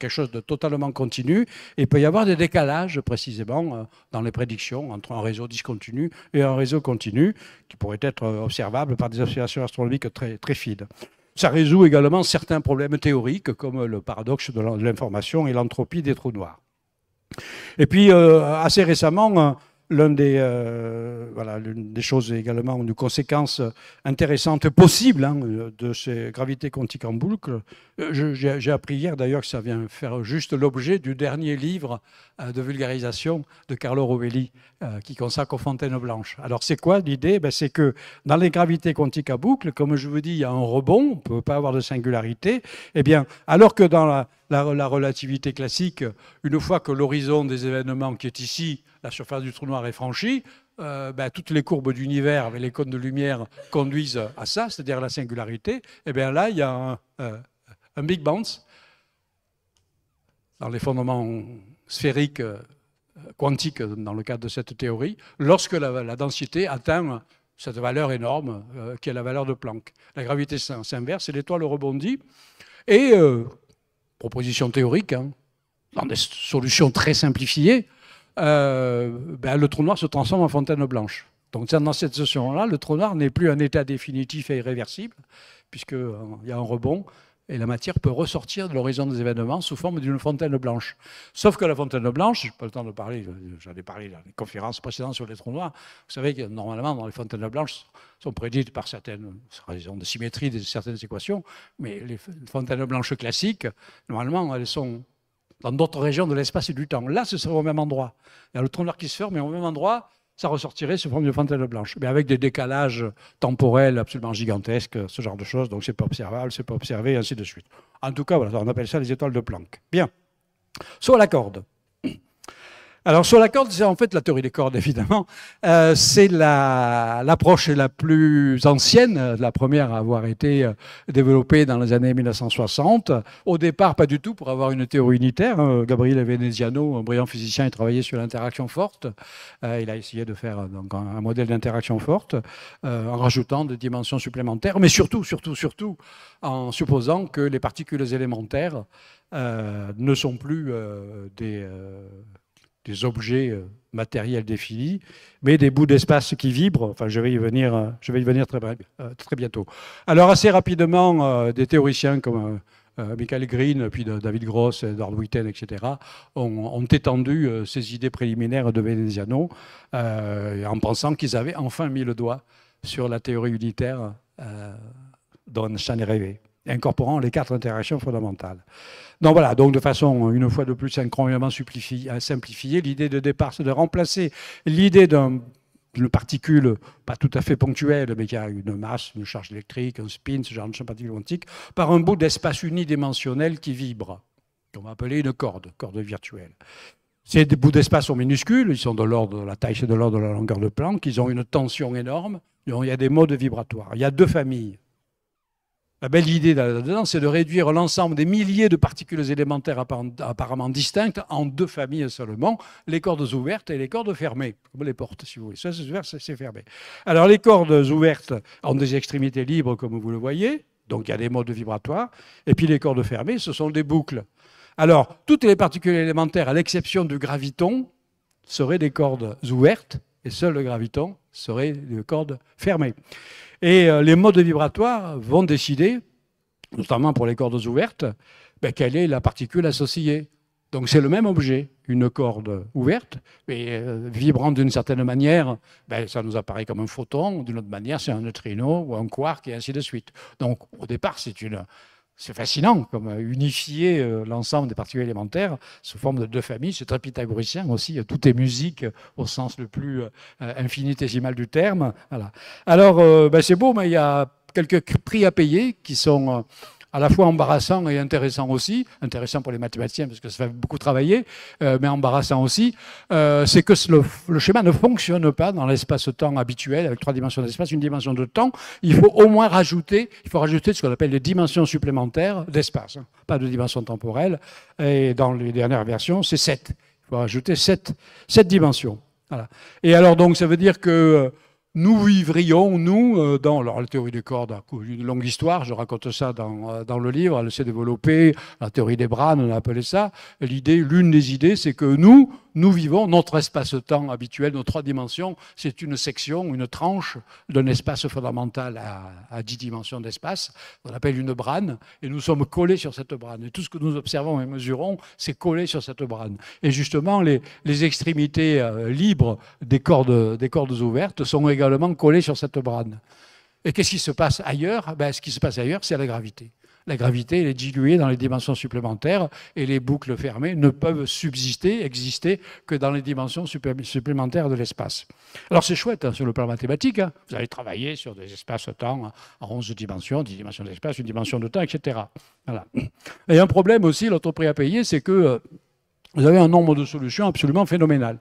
quelque chose de totalement continu. il peut y avoir des décalages, précisément, euh, dans les prédictions entre un réseau discontinu et un réseau continu, qui pourrait être euh, observable par des observations astronomiques très, très fines. Ça résout également certains problèmes théoriques, comme le paradoxe de l'information et l'entropie des trous noirs. Et puis, euh, assez récemment, euh, euh, l'une des, des choses également, une conséquence intéressante possible hein, de ces gravités quantiques en boucle. J'ai appris hier d'ailleurs que ça vient faire juste l'objet du dernier livre de vulgarisation de Carlo Rovelli qui consacre aux fontaines blanches. Alors c'est quoi l'idée ben, C'est que dans les gravités quantiques en boucle, comme je vous dis, il y a un rebond, on ne peut pas avoir de singularité. Eh bien, alors que dans la, la, relativité classique, une fois que l'horizon des événements qui est ici, la surface du trou noir est franchie, euh, ben, toutes les courbes d'univers avec les cônes de lumière conduisent à ça, c'est-à-dire la singularité, et eh bien là, il y a euh, un, Big Bounce dans les fondements sphériques euh, quantiques dans le cadre de cette théorie, lorsque la, la densité atteint cette valeur énorme qui est la valeur de Planck. La gravité s'inverse et l'étoile rebondit. Et proposition théorique, hein. dans des solutions très simplifiées, euh, ben, le trou noir se transforme en fontaine blanche. Donc dans cette solution là le trou noir n'est plus un état définitif et irréversible, puisqu'il euh, y a un rebond, et la matière peut ressortir de l'horizon des événements sous forme d'une fontaine blanche. Sauf que la fontaine blanche, je n'ai pas le temps de parler, j'en ai parlé dans les conférences précédentes sur les trous noirs, vous savez que normalement, dans les fontaines blanches sont prédites par certaines raisons de symétrie de certaines équations, mais les fontaines blanches classiques, normalement, elles sont dans d'autres régions de l'espace et du temps. Là, ce serait au même endroit. Il y a le trou noir qui se ferme, mais au même endroit, ça ressortirait sous forme de fontaine blanche, mais avec des décalages temporels absolument gigantesques, ce genre de choses. Donc c'est pas observable, c'est pas observé, et ainsi de suite. En tout cas, voilà, on appelle ça les étoiles de Planck. Bien. Soit la corde. Alors sur la corde, c'est en fait la théorie des cordes, (laughs) évidemment. Euh, c'est l'approche la, plus ancienne, euh, la première à avoir été euh, développée dans les années 1960. Au départ, pas du tout pour avoir une théorie unitaire. Gabriel hein. Gabriele Veneziano, un brillant physicien, a travaillé sur l'interaction forte. il a essayé de faire donc, un, modèle d'interaction forte en rajoutant des dimensions supplémentaires, mais surtout, surtout, surtout en supposant que les particules élémentaires ne sont plus des des objets euh, matériels définis, mais des bouts d'espace qui vibrent. Enfin, je vais y venir, euh, je vais y venir très, euh, bientôt. Alors, assez rapidement, des théoriciens comme Michael Green, puis David Gross, Edward Witten, etc., ont, étendu ces idées préliminaires de Veneziano en pensant qu'ils avaient enfin mis le doigt sur la théorie unitaire dans dont incorporant les quatre interactions fondamentales. Donc voilà, donc de façon une fois de plus incroyablement simplifiée, l'idée de départ, c'est de remplacer l'idée d'une particule pas tout à fait ponctuelle, mais qui a une masse, une charge électrique, un spin, ce genre de particule quantique, par un bout d'espace unidimensionnel qui vibre, qu'on va appeler une corde, corde virtuelle. Ces bouts d'espace sont minuscules, ils sont de l'ordre de la taille, c'est de l'ordre de la longueur de Planck, ils ont une tension énorme, il y a des modes vibratoires. Il y a deux familles la belle idée là-dedans, c'est de réduire l'ensemble des milliers de particules élémentaires apparemment distinctes en deux familles seulement, les cordes ouvertes et les cordes fermées, comme les portes, si vous voulez. Ça, c'est c'est fermé. Alors, les cordes ouvertes ont des extrémités libres, comme vous le voyez, donc il y a des modes vibratoires, et puis les cordes fermées, ce sont des boucles. Alors, toutes les particules élémentaires, à l'exception du graviton, seraient des cordes ouvertes, et seul le graviton serait des cordes fermées. Et euh, les modes vibratoires vont décider, notamment pour les cordes ouvertes, ben, quelle est la particule associée. Donc c'est le même objet, une corde ouverte, mais vibrante euh, vibrant d'une certaine manière, ben, ça nous apparaît comme un photon, d'une autre manière c'est un neutrino ou un quark et ainsi de suite. Donc au départ c'est une, c'est fascinant, comme euh, unifier euh, l'ensemble des particules élémentaires sous forme de deux familles. C'est très pythagoricien aussi. Euh, tout est musique au sens le plus infinitésimal du terme. Alors, ben, c'est beau, mais il y a quelques prix à payer qui sont à la fois embarrassant et intéressant aussi, intéressant pour les mathématiciens parce que ça fait beaucoup travailler, euh, mais embarrassant aussi, euh, c'est que le, schéma ne fonctionne pas dans l'espace-temps habituel avec trois dimensions d'espace, une dimension de temps. Il faut au moins rajouter, il faut rajouter ce qu'on appelle les dimensions supplémentaires d'espace, hein. pas de dimension temporelle. Et dans les dernières versions, c'est sept. Il faut rajouter sept dimensions. Et alors donc ça veut dire que euh, nous vivrions, nous, euh, dans la théorie des cordes, une longue histoire, je raconte ça dans, euh, dans le livre, elle s'est développée, la théorie des branes, on a appelé ça. L'idée, l'une des idées, c'est que nous, nous vivons notre espace-temps habituel, nos trois dimensions, c'est une section, une tranche d'un espace fondamental à, dix dimensions d'espace, on appelle une brane, et nous sommes collés sur cette brane. Et tout ce que nous observons et mesurons, c'est collé sur cette brane. Et justement, les, les extrémités euh, libres des cordes, des cordes ouvertes sont également collé sur cette brane. Et qu'est-ce qui se passe ailleurs ben, Ce qui se passe ailleurs, c'est la gravité. La gravité, elle est diluée dans les dimensions supplémentaires et les boucles fermées ne peuvent subsister, exister que dans les dimensions supplémentaires de l'espace. Alors c'est chouette hein, sur le plan mathématique. Hein. Vous allez travailler sur des espaces-temps en 11 dimensions, 10 dimensions d'espace, une dimension de temps, etc. Voilà. Et un problème aussi, l'autre prix à payer, c'est que euh, vous avez un nombre de solutions absolument phénoménal.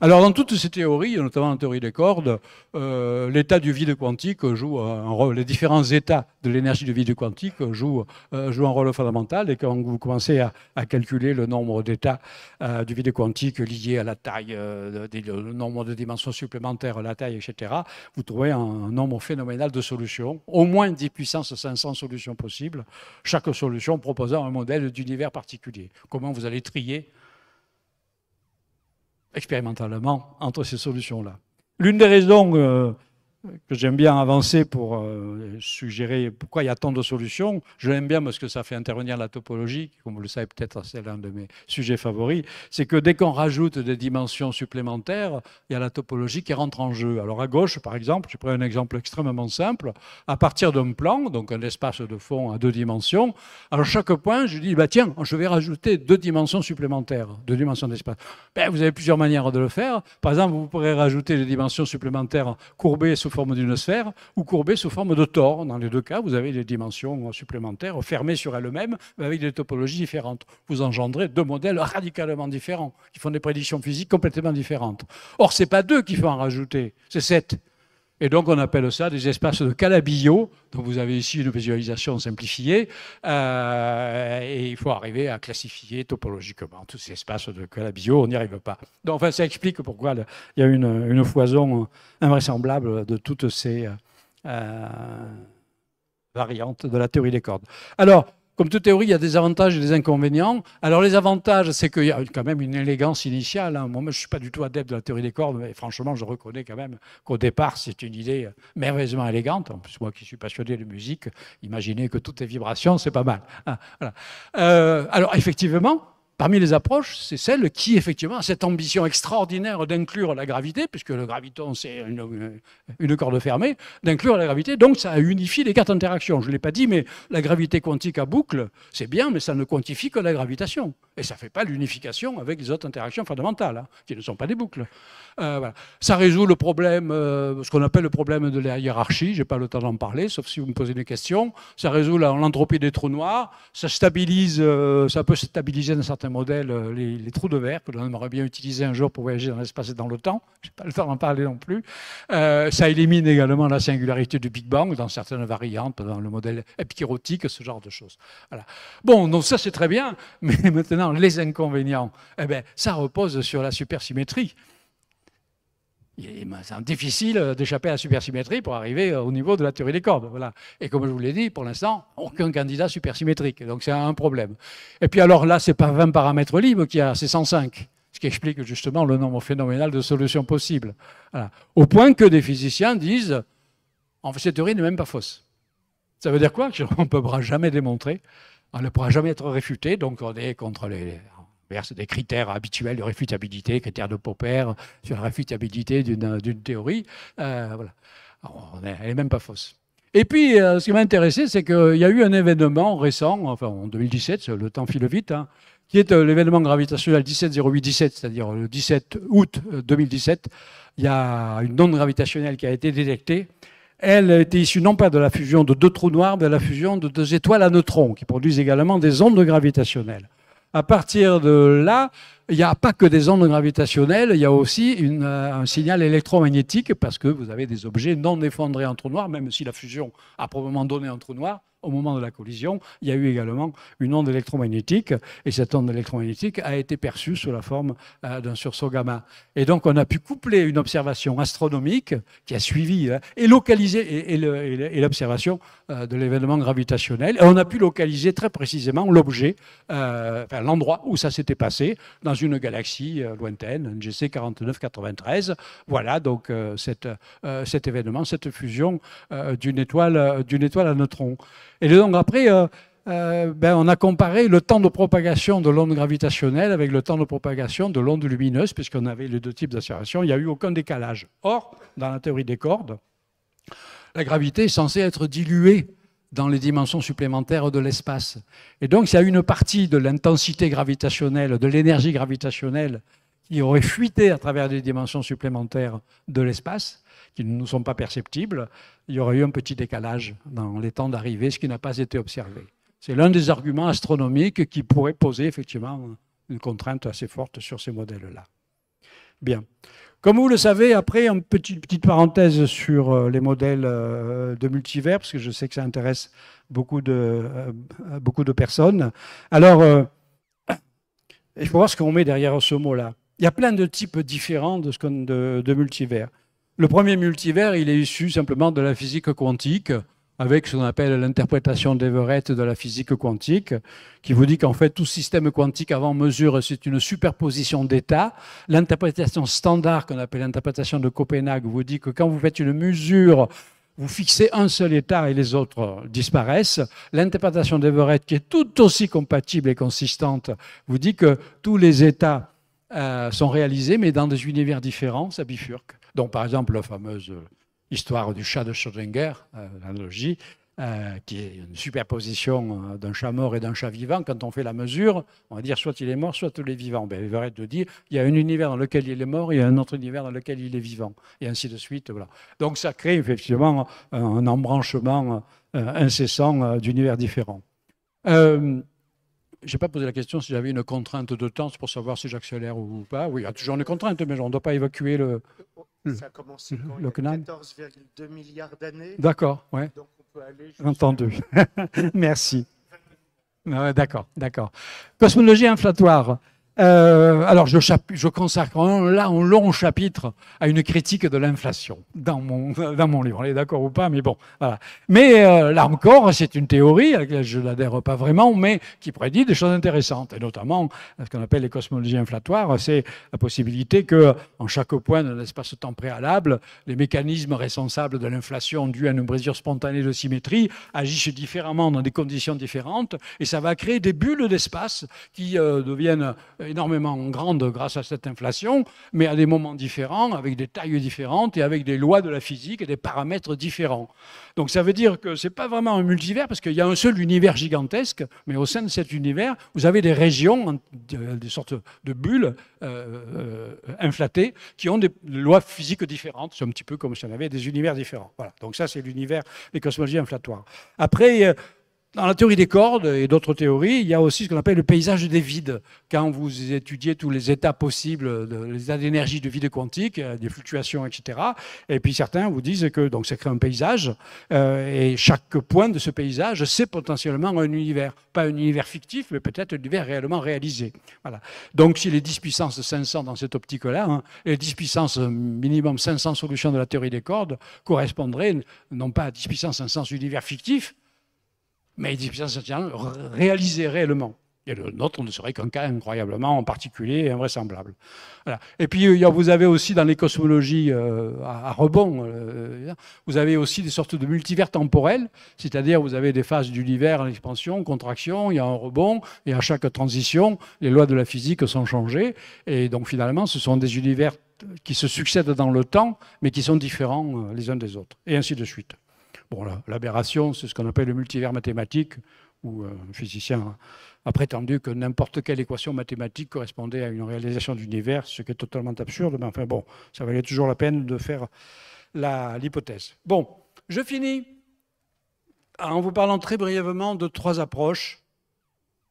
Alors dans toutes ces théories, notamment en théorie des cordes, euh, l'état du vide quantique joue un rôle, les différents états de l'énergie du vide quantique jouent, euh, un rôle fondamental. Et quand vous commencez à, calculer le nombre d'états euh, du vide quantique liés à la taille, des, le nombre de dimensions supplémentaires, la taille, etc., vous trouvez un, nombre phénoménal de solutions, au moins 10 puissance 500 solutions possibles, chaque solution proposant un modèle d'univers particulier. Comment vous allez trier expérimentalement entre ces solutions-là. L'une des raisons euh, que j'aime bien avancer pour euh, suggérer pourquoi il y a tant de solutions. Je l'aime bien parce que ça fait intervenir la topologie, comme vous le savez peut-être, c'est l'un de mes sujets favoris. C'est que dès qu'on rajoute des dimensions supplémentaires, il y a la topologie qui rentre en jeu. Alors à gauche, par exemple, je prends un exemple extrêmement simple. À partir d'un plan, donc un espace de fond à deux dimensions, à chaque point, je dis, bah, tiens, je vais rajouter deux dimensions supplémentaires, deux dimensions d'espace. Ben, vous avez plusieurs manières de le faire. Par exemple, vous pourrez rajouter des dimensions supplémentaires courbées sauf forme d'une sphère ou courbée sous forme de tore. Dans les deux cas, vous avez des dimensions supplémentaires fermées sur elles-mêmes mais avec des topologies différentes. Vous engendrez deux modèles radicalement différents qui font des prédictions physiques complètement différentes. Or, ce n'est pas deux qu'il faut en rajouter, c'est sept. Et donc on appelle ça des espaces de Calabio, dont vous avez ici une visualisation simplifiée, euh, et il faut arriver à classifier topologiquement tous ces espaces de Calabio, on n'y arrive pas. Donc enfin ça explique pourquoi il y a une, foison invraisemblable de toutes ces euh, variantes de la théorie des cordes. Alors, comme toute théorie, il y a des avantages et des inconvénients. Alors les avantages, c'est qu'il y a quand même une élégance initiale. Hein. Moi, je ne suis pas du tout adepte de la théorie des cordes, mais franchement, je reconnais quand même qu'au départ, c'est une idée merveilleusement élégante. En plus, moi qui suis passionné de musique, imaginez que toutes les vibrations, c'est pas mal. Hein. Euh, alors effectivement, Parmi les approches, c'est celle qui, effectivement, a cette ambition extraordinaire d'inclure la gravité, puisque le graviton, c'est euh, une, corde fermée, d'inclure la gravité. Donc, ça unifie les quatre interactions. Je ne l'ai pas dit, mais la gravité quantique à boucle, c'est bien, mais ça ne quantifie que la gravitation. Et ça ne fait pas l'unification avec les autres interactions fondamentales, hein, qui ne sont pas des boucles. Euh, ça résout le problème, euh, ce qu'on appelle le problème de la hiérarchie. Je n'ai pas le temps d'en parler, sauf si vous me posez des questions. Ça résout l'entropie des trous noirs. Ça stabilise, ça peut stabiliser un certain modèle, euh, les, trous de verre que l'on aimerait bien utiliser un jour pour voyager dans l'espace et dans le temps. Je n'ai pas le temps d'en parler non plus. Euh, ça élimine également la singularité du Big Bang dans certaines variantes, dans le modèle épikérotique, ce genre de choses. Voilà. Bon, donc ça c'est très bien, mais (laughs) maintenant les inconvénients, eh ben, ça repose sur la supersymétrie. Ben, c'est difficile euh, d'échapper à la supersymétrie pour arriver euh, au niveau de la théorie des cordes. Voilà. Et comme je vous l'ai dit, pour l'instant, aucun candidat supersymétrique. Donc c'est un problème. Et puis alors là, c'est pas 20 paramètres libres qu'il y a, c'est 105. Ce qui explique justement le nombre phénoménal de solutions possibles. Au point que des physiciens disent, en fait, cette théorie n'est même pas fausse. Ça veut dire quoi (laughs) On ne pourra jamais démontrer, on ne pourra jamais être réfuté, donc on est contre les, c'est-à-dire des critères habituels de réfutabilité, critères de Popper sur la réfutabilité d'une théorie. Euh, elle n'est même pas fausse. Et puis, euh, ce qui m'a intéressé, c'est qu'il y a eu un événement récent, enfin en 2017, le temps file vite, hein, qui est euh, l'événement gravitationnel 170817, c'est-à-dire le 17 août 2017. Il y a une onde gravitationnelle qui a été détectée. Elle était issue non pas de la fusion de deux trous noirs, mais de la fusion de deux étoiles à neutrons, qui produisent également des ondes gravitationnelles. À partir de là, il n'y a pas que des ondes gravitationnelles, il y a aussi euh, un signal électromagnétique parce que vous avez des objets non effondrés en trou noir, même si la fusion a probablement donné un trou noir. Au moment de la collision, il y a eu également une onde électromagnétique, et cette onde électromagnétique a été perçue sous la forme euh, d'un sursaut gamma. Et donc, on a pu coupler une observation astronomique qui a suivi hein, et localiser et, l'observation euh, de l'événement gravitationnel. Et on a pu localiser très précisément l'objet, enfin, l'endroit où ça s'était passé dans une galaxie euh, lointaine, NGC 4993. Voilà donc euh, cette, euh, cet événement, cette fusion d'une étoile, étoile à neutrons. Et donc après, ben on a comparé le temps de propagation de l'onde gravitationnelle avec le temps de propagation de l'onde lumineuse, puisqu'on avait les deux types d'accélération, il n'y a eu aucun décalage. Or, dans la théorie des cordes, la gravité est censée être diluée dans les dimensions supplémentaires de l'espace. Et donc, s'il y a une partie de l'intensité gravitationnelle, de l'énergie gravitationnelle, qui aurait fuité à travers des dimensions supplémentaires de l'espace, qui ne nous sont pas perceptibles. Il y aurait eu un petit décalage dans les temps d'arrivée, ce qui n'a pas été observé. C'est l'un des arguments astronomiques qui pourrait poser effectivement une contrainte assez forte sur ces modèles-là. Bien. Comme vous le savez, après, une petite, petite parenthèse sur euh, les modèles euh, de multivers, parce que je sais que ça intéresse beaucoup de, euh, beaucoup de personnes. Alors, (coughs) il faut voir ce qu'on met derrière ce mot-là. Il y a plein de types différents de, de multivers. Le premier multivers, il est issu simplement de la physique quantique avec ce qu'on appelle l'interprétation d'Everett de la physique quantique, qui vous dit qu'en fait tout système quantique avant mesure, c'est une superposition d'états. L'interprétation standard qu'on appelle l'interprétation de Copenhague vous dit que quand vous faites une mesure, vous fixez un seul état et les autres disparaissent. L'interprétation d'Everett, qui est tout aussi compatible et consistante, vous dit que tous les états euh, sont réalisés, mais dans des univers différents, ça bifurque. Donc par exemple la fameuse Histoire du chat de Schrödinger, euh, l'analogie, euh, qui est une superposition euh, d'un chat mort et d'un chat vivant, quand on fait la mesure, on va dire soit il est mort, soit il est vivant. Ben, arrêter de dire il y a un univers dans lequel il est mort, et un autre univers dans lequel il est vivant, et ainsi de suite. Donc ça crée effectivement un, embranchement incessant d'univers différents. je n'ai pas posé la question si j'avais une contrainte de temps pour savoir si j'accélère ou pas. Oui, il y a toujours une contrainte, mais on ne doit pas évacuer le... Hmm. Ça a commencé hmm. il y a 14,2 milliards d'années. D'accord, oui. Donc on peut aller Entendu. (laughs) Merci. D'accord, d'accord. Cosmologie inflatoire. Euh, alors, je, je consacre là un long chapitre à une critique de l'inflation dans mon, (laughs) dans mon livre. On est d'accord ou pas, mais bon, Mais euh, là encore, c'est une théorie à laquelle je n'adhère pas vraiment, mais qui prédit des choses intéressantes, et notamment euh, ce qu'on appelle les cosmologies inflatoires, c'est la possibilité que, en chaque point de l'espace-temps préalable, les mécanismes responsables de l'inflation due à une brisure spontanée de symétrie agissent différemment dans des conditions différentes, et ça va créer des bulles d'espace qui deviennent énormément grande grâce à cette inflation, mais à des moments différents, avec des tailles différentes et avec des lois de la physique et des paramètres différents. Donc ça veut dire que ce n'est pas vraiment un multivers, parce qu'il y a un seul univers gigantesque, mais au sein de cet univers, vous avez des régions, des sortes de bulles euh, euh, inflatées, qui ont des lois physiques différentes. C'est un petit peu comme si on avait des univers différents. Voilà. Donc ça, c'est l'univers des cosmologies inflatoires. Après, euh, dans la théorie des cordes et d'autres théories, il y a aussi ce qu'on appelle le paysage des vides. Quand vous étudiez tous les états possibles, les états d'énergie de vide quantique, euh, des fluctuations, etc. Et puis certains vous disent que donc ça crée un paysage euh, et chaque point de ce paysage, c'est potentiellement un univers, pas un univers fictif, mais peut-être un univers réellement réalisé. Voilà. Donc si les 10 puissance 500 dans cette optique-là, hein, les 10 puissance minimum 500 solutions de la théorie des cordes correspondraient non pas à 10 puissance 500 univers fictif, mais des puissances réalisées réellement. Et le nôtre ne serait qu'un cas incroyablement en particulier et invraisemblable. Et puis, euh, vous avez aussi dans les cosmologies euh, à, rebond, euh, vous avez aussi des sortes de multivers temporels, c'est-à-dire vous avez des phases d'univers en expansion, contraction, il y a un rebond, et à chaque transition, les lois de la physique sont changées. Et donc, finalement, ce sont des univers qui se succèdent dans le temps, mais qui sont différents les uns des autres, et ainsi de suite. Bon, l'aberration, c'est ce qu'on appelle le multivers mathématique, où euh, un physicien a prétendu que n'importe quelle équation mathématique correspondait à une réalisation d'univers, ce qui est totalement absurde, mais enfin bon, ça valait toujours la peine de faire l'hypothèse. Bon, je finis ah, en vous parlant très brièvement de trois approches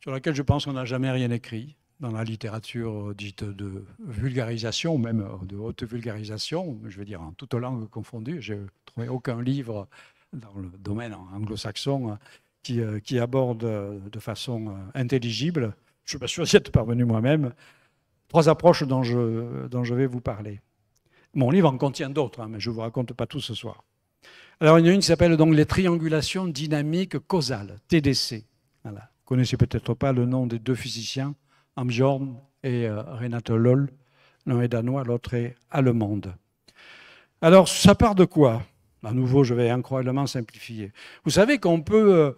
sur lesquelles je pense qu'on n'a jamais rien écrit dans la littérature euh, dite de vulgarisation, même euh, de haute vulgarisation, je veux dire en toutes langues confondues. Je n'ai trouvé aucun livre dans le domaine anglo-saxon euh, euh, qui, aborde euh, de façon intelligible, je ne suis pas sûr être parvenu moi-même, trois approches dont je, vais vous parler. Mon livre en contient d'autres, hein, mais je ne vous raconte pas tout ce soir. Alors, il y en a une qui s'appelle donc les triangulations dynamiques causales, TDC. Vous ne connaissez peut-être pas le nom des deux physiciens, Amjorn et Renato Renate Loll. L'un est danois, l'autre est allemande. Alors, ça part de quoi à nouveau, je vais incroyablement simplifier. Vous savez qu'on peut euh,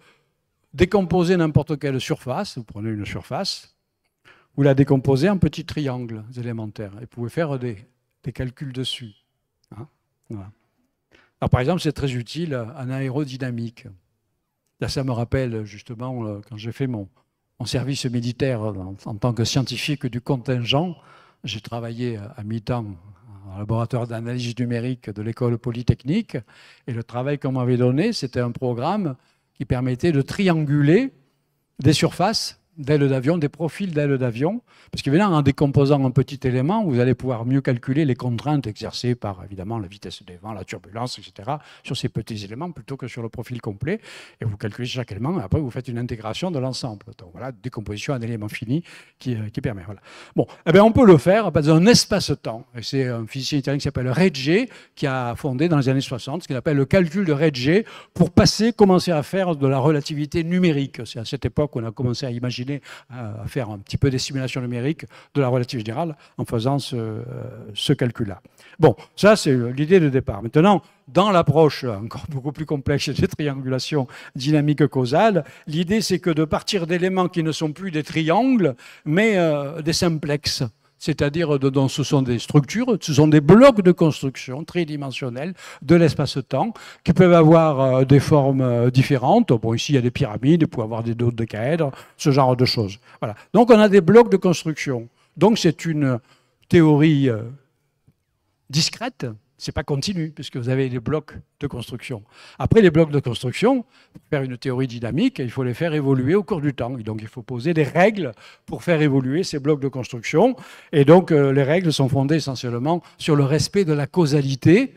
décomposer n'importe quelle surface, vous prenez une surface, vous la décomposez en petits triangles élémentaires, et vous pouvez faire des, calculs dessus. Hein, Alors, par exemple, c'est très utile en aérodynamique. ça me rappelle justement euh, quand j'ai fait mon, service militaire en, tant que scientifique du contingent, j'ai travaillé à mi-temps un laboratoire d'analyse numérique de l'école polytechnique. Et le travail qu'on m'avait donné, c'était un programme qui permettait de trianguler des surfaces d'ailes d'avion, des profils d'ailes d'avion, parce qu'évidemment, en décomposant un petit élément, vous allez pouvoir mieux calculer les contraintes exercées par, évidemment, la vitesse des vents, la turbulence, etc., sur ces petits éléments plutôt que sur le profil complet. Et vous calculez chaque élément, et après, vous faites une intégration de l'ensemble. Donc voilà, décomposition à un élément fini qui, euh, permet. Voilà. Bon, eh bien, on peut le faire dans un espace-temps. C'est un physicien italien qui s'appelle Regge, qui a fondé dans les années 60 ce qu'il appelle le calcul de Regge pour passer, commencer à faire de la relativité numérique. C'est à cette époque qu'on a commencé à imaginer à faire un petit peu des simulations numériques de la relative générale en faisant ce, euh, calcul-là. Bon, ça c'est l'idée de départ. Maintenant, dans l'approche encore (laughs) beaucoup plus complexe des triangulations dynamiques causales, l'idée c'est que de partir d'éléments qui ne sont plus des triangles, mais euh, des simplexes c'est-à-dire ce sont des structures, ce sont des blocs de construction tridimensionnels de l'espace-temps qui peuvent avoir euh, des formes euh, différentes. ici, il y a des pyramides, il peut y avoir des de caèdres, ce genre de choses. Voilà. Donc, on a des blocs de construction. Donc, c'est une théorie euh, discrète, n'est pas continu, puisque vous avez des blocs de construction. Après les blocs de construction, pour faire une théorie dynamique, il faut les faire évoluer au cours du temps. Et donc il faut poser des règles pour faire évoluer ces blocs de construction. Et donc euh, les règles sont fondées essentiellement sur le respect de la causalité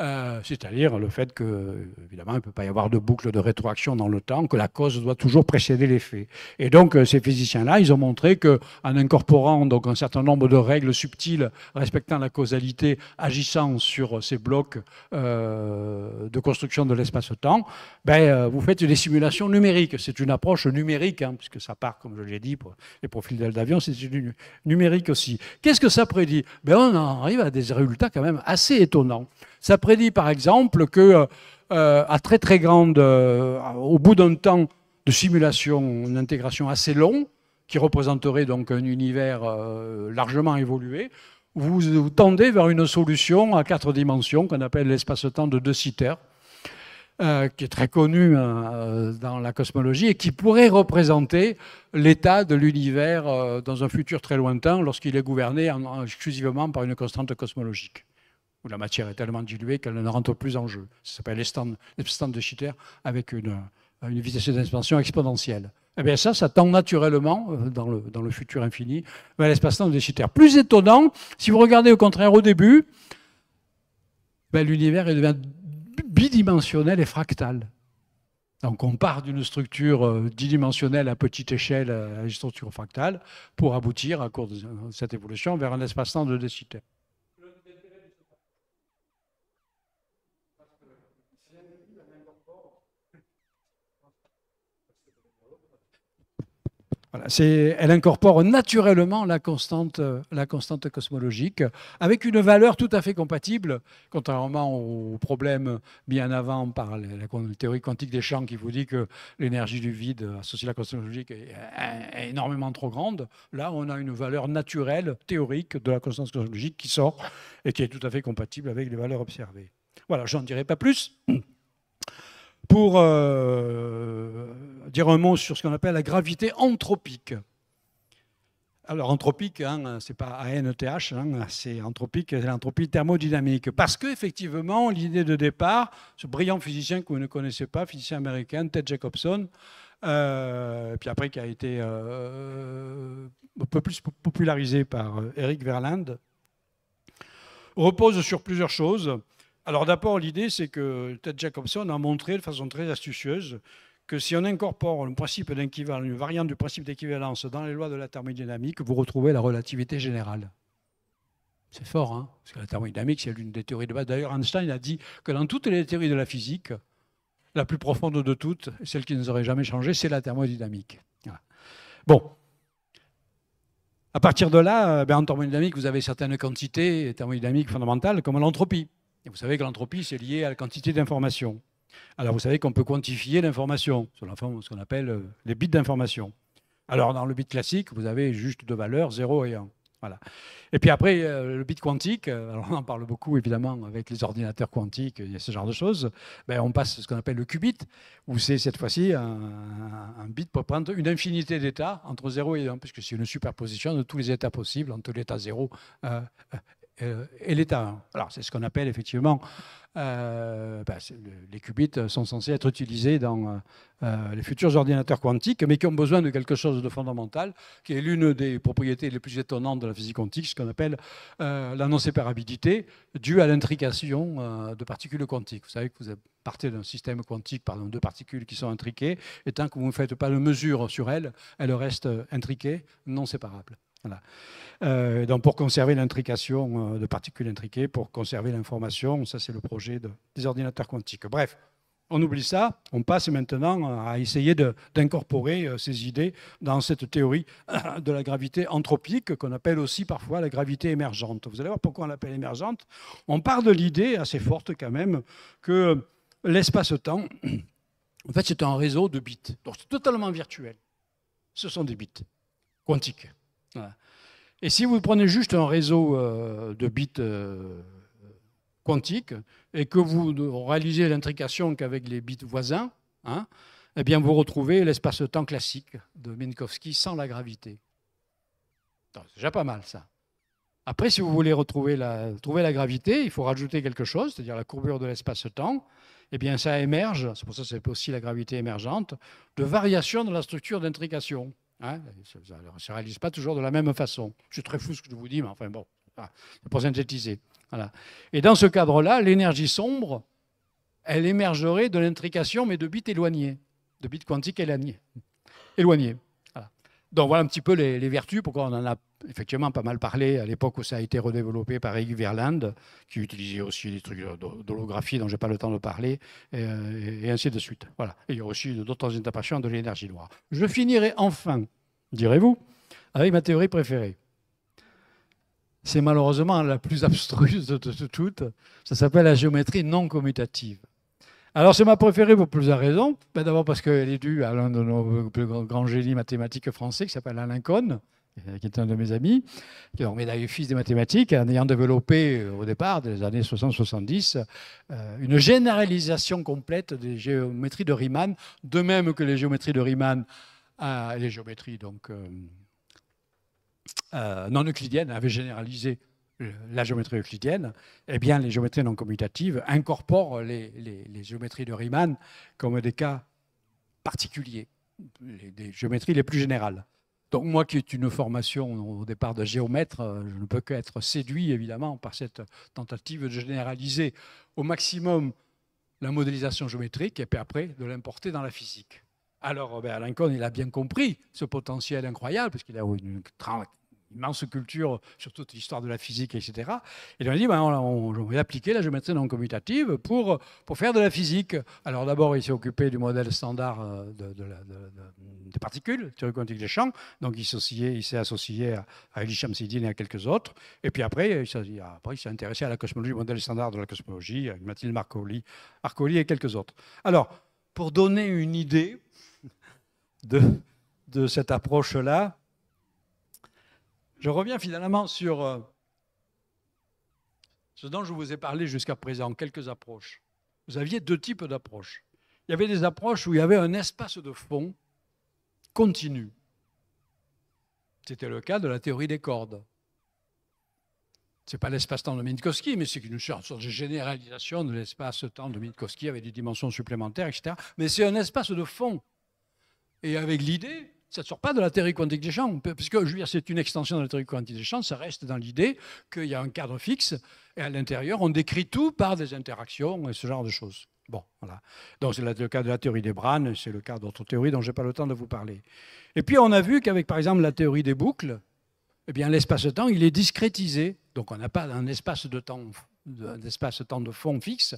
euh, c'est-à-dire le fait que, évidemment, il ne peut pas y avoir de boucle de rétroaction dans le temps, que la cause doit toujours précéder l'effet. Et donc, euh, ces physiciens-là, ils ont montré qu'en incorporant donc, un certain nombre de règles subtiles respectant la causalité, agissant sur ces blocs euh, de construction de l'espace-temps, ben, vous faites des simulations numériques. C'est une approche numérique, hein, puisque ça part, comme je l'ai dit, pour les profils d'avion, c'est une numérique aussi. Qu'est-ce que ça prédit ben, On arrive à des résultats quand même assez étonnants. Ça prédit par exemple que, euh, à très très grande, euh, au bout d'un temps de simulation, une intégration assez long, qui représenterait donc un univers euh, largement évolué, vous, vous, tendez vers une solution à quatre dimensions qu'on appelle l'espace-temps de De Sitter, qui est très connu dans la cosmologie et qui pourrait représenter l'état de l'univers dans un futur très lointain lorsqu'il est gouverné exclusivement par une constante cosmologique où la matière est tellement diluée qu'elle ne rentre plus en jeu. Ça s'appelle l'espace-temps de Schitter avec euh, une, vitesse d'expansion exponentielle. Eh bien ça, ça tend naturellement, euh, dans le, futur infini, vers l'espace-temps de Schitter. Plus étonnant, si vous regardez au contraire au début, ben, l'univers devient bidimensionnel et fractal. Donc on part d'une structure bidimensionnelle euh, à petite échelle, à une structure fractale, pour aboutir, à cours de cette évolution, vers un espace-temps de Schitter. elle incorpore naturellement euh, la constante, cosmologique, avec une valeur tout à fait compatible, contrairement au problème mis en avant par la, théorie quantique des champs qui vous dit que l'énergie du vide associée à la cosmologique est, énormément trop grande. Là, on a une valeur naturelle, théorique, de la constante cosmologique qui sort et qui est tout à fait compatible avec les valeurs observées. Voilà, j'en dirai pas plus. Pour euh, dire un mot sur ce qu'on appelle la gravité anthropique. Alors anthropique, hein, ce n'est pas ANETH, hein, c'est anthropique, c'est l'entropie thermodynamique. Parce que l'idée de départ, ce brillant physicien que vous ne connaissez pas, physicien américain, Ted Jacobson, euh, puis après qui a été euh, euh, un peu plus popularisé par Eric Verland, repose sur plusieurs choses. Alors d'abord, l'idée, c'est que Ted Jacobson a montré de façon très astucieuse que si on incorpore une variante du principe d'équivalence dans les lois de la thermodynamique, vous retrouvez la relativité générale. C'est fort, hein parce que la thermodynamique, c'est l'une des théories de base. D'ailleurs, Einstein a dit que dans toutes les théories de la physique, la plus profonde de toutes, celle qui ne nous aurait jamais changé, c'est la thermodynamique. Bon. À partir de là, euh, ben, en thermodynamique, vous avez certaines quantités thermodynamiques fondamentales, comme l'entropie. Et vous savez que l'entropie, c'est lié à la quantité d'informations. Alors vous savez qu'on peut quantifier l'information, sur ce qu'on appelle euh, les bits d'information. Alors dans le bit classique, vous avez juste deux valeurs, 0 et 1. Voilà. Et puis après, euh, le bit quantique, euh, alors on en parle beaucoup évidemment avec les ordinateurs quantiques, il ce genre de choses, ben on passe ce qu'on appelle le qubit, où c'est cette fois-ci un, bit peut prendre une infinité d'états entre 0 et 1, puisque c'est une superposition de tous les états possibles entre l'état 0 euh, et l'état Alors, c'est ce qu'on appelle effectivement. Euh, ben, les qubits sont censés être utilisés dans euh, les futurs ordinateurs quantiques, mais qui ont besoin de quelque chose de fondamental, qui est l'une des propriétés les plus étonnantes de la physique quantique, ce qu'on appelle la non-séparabilité, due à l'intrication de particules quantiques. Vous savez que vous partez d'un système quantique, pardon, de particules qui sont intriquées, et tant que vous ne faites pas de mesure sur elles, elles restent intriquées, non séparables. Euh, donc pour conserver l'intrication euh, de particules intriquées, pour conserver l'information, ça c'est le projet des ordinateurs quantiques. Bref, on oublie ça, on passe maintenant euh, à essayer d'incorporer ces idées dans cette théorie (coughs) de la gravité anthropique qu'on appelle aussi parfois la gravité émergente. Vous allez voir pourquoi on l'appelle émergente. On part de l'idée assez forte quand même que l'espace-temps, en fait c'est un réseau de bits. Donc c'est totalement virtuel. Ce sont des bits quantiques. Et si vous prenez juste un réseau euh, de bits euh, quantiques et que vous réalisez l'intrication qu'avec les bits voisins, hein, eh bien vous retrouvez l'espace-temps classique de Minkowski sans la gravité. C'est déjà pas mal ça. Après, si vous voulez retrouver la, trouver la gravité, il faut rajouter quelque chose, c'est-à-dire la courbure de l'espace-temps. et eh bien, ça émerge, c'est pour ça que c'est aussi la gravité émergente, de variations dans la structure d'intrication ça on ne se réalise pas toujours de la même façon. suis très fou ce que je vous dis, mais enfin bon, pour synthétiser. Voilà. Et dans ce cadre-là, l'énergie sombre, elle émergerait de l'intrication, mais de bits éloignés, de bits quantiques éloignés. éloignés. Donc voilà un petit peu les vertus, pourquoi on en a effectivement pas mal parlé à l'époque où ça a été redéveloppé par aigu Verland, qui utilisait aussi des trucs d'holographie dont je n'ai pas le temps de parler, et, euh, ainsi de suite. Voilà. il y a aussi d'autres interprétations de l'énergie noire. Je finirai enfin, direz-vous, avec ma théorie préférée. C'est malheureusement la plus abstruse de, toutes. Ça s'appelle la géométrie non commutative. Alors, c'est ma préférée pour plusieurs raisons. Ben, d'abord parce qu'elle est due à l'un de nos plus grands génies mathématiques français qui s'appelle Alain Cohn, euh, qui est un de mes amis, qui est un médaillé fils des mathématiques, en ayant développé euh, au départ, dans les années 60-70, euh, une généralisation complète des géométries de Riemann, de même que les géométries de Riemann, les géométries donc, non euclidiennes avaient généralisé la géométrie euclidienne, eh bien, les géométries non commutatives incorporent les, géométries de Riemann comme des cas particuliers, des géométries les plus générales. Donc moi qui ai une formation au départ de géomètre, euh, je ne peux qu'être séduit évidemment par cette tentative de généraliser au maximum la modélisation géométrique et puis après de l'importer dans la physique. Alors Robert euh, Lincoln, il a bien compris ce potentiel incroyable, parce qu'il a une immense culture sur toute l'histoire de la physique, etc. Et on a dit, ben, on, va appliquer la géométrie non commutative pour, pour faire de la physique. Alors d'abord, il s'est occupé du modèle standard euh, des particules, théorie quantique des champs. Donc il s'est associé, à, à Elie et à quelques autres. Et puis après, il s'est intéressé à la cosmologie, modèle standard de la cosmologie, avec Mathilde Marcoli, et quelques autres. Alors, pour donner une idée de, de cette approche-là, je reviens finalement sur euh, ce dont je vous ai parlé jusqu'à présent, quelques approches. Vous aviez deux types d'approches. Il y avait des approches où il y avait un espace de fond continu. C'était le cas de la théorie des cordes. Ce n'est pas l'espace-temps de Minkowski, mais c'est une sorte de généralisation de l'espace-temps de Minkowski avec des dimensions supplémentaires, etc. Mais c'est un espace de fond. Et avec l'idée ça ne sort pas de la théorie quantique des champs, puisque je veux dire, c'est une extension de la théorie quantique des champs, ça reste dans l'idée qu'il y a un cadre fixe, et à l'intérieur, on décrit tout par des interactions et ce genre de choses. Bon, voilà. Donc c'est le cas de la théorie des Branes, c'est le cas d'autres théories dont je n'ai pas le temps de vous parler. Et puis on a vu qu'avec, par exemple, la théorie des boucles, eh bien l'espace-temps, il est discrétisé. Donc on n'a pas un espace de temps, espace temps de fond fixe,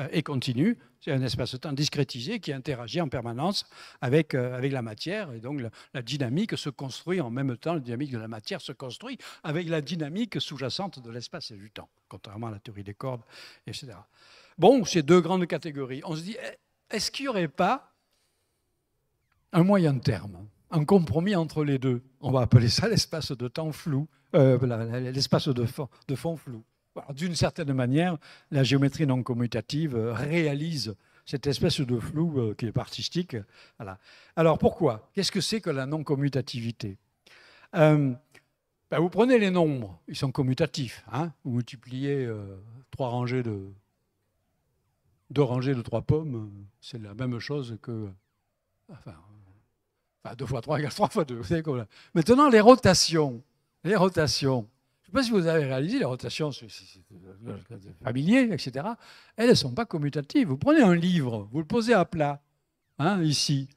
euh, et continue, C'est un espace-temps discrétisé qui interagit en permanence avec, euh, avec la matière. Et donc, la, dynamique se construit en même temps, la dynamique de la matière se construit avec la dynamique sous-jacente de l'espace et du temps, contrairement à la théorie des cordes, etc. Bon, ces deux grandes catégories. On se dit, eh, est-ce qu'il n'y aurait pas un moyen terme, un compromis entre les deux On va appeler ça (laughs) l'espace de temps flou, euh, l'espace de fond flou. D'une certaine manière, la géométrie non commutative euh, réalise cette espèce de flou euh, qui est artistique. Alors pourquoi Qu'est-ce que c'est que la non commutativité euh, ben, Vous prenez les nombres, ils sont commutatifs. Hein. vous multipliez trois rangées de deux rangées de trois pommes, c'est la même chose que enfin, deux fois trois égale trois fois deux. Maintenant les rotations, les rotations. Je ne sais pas si vous avez réalisé, les rotations euh, familières, etc., elles ne sont pas commutatives. Vous prenez un livre, vous le posez à plat, hein, ici,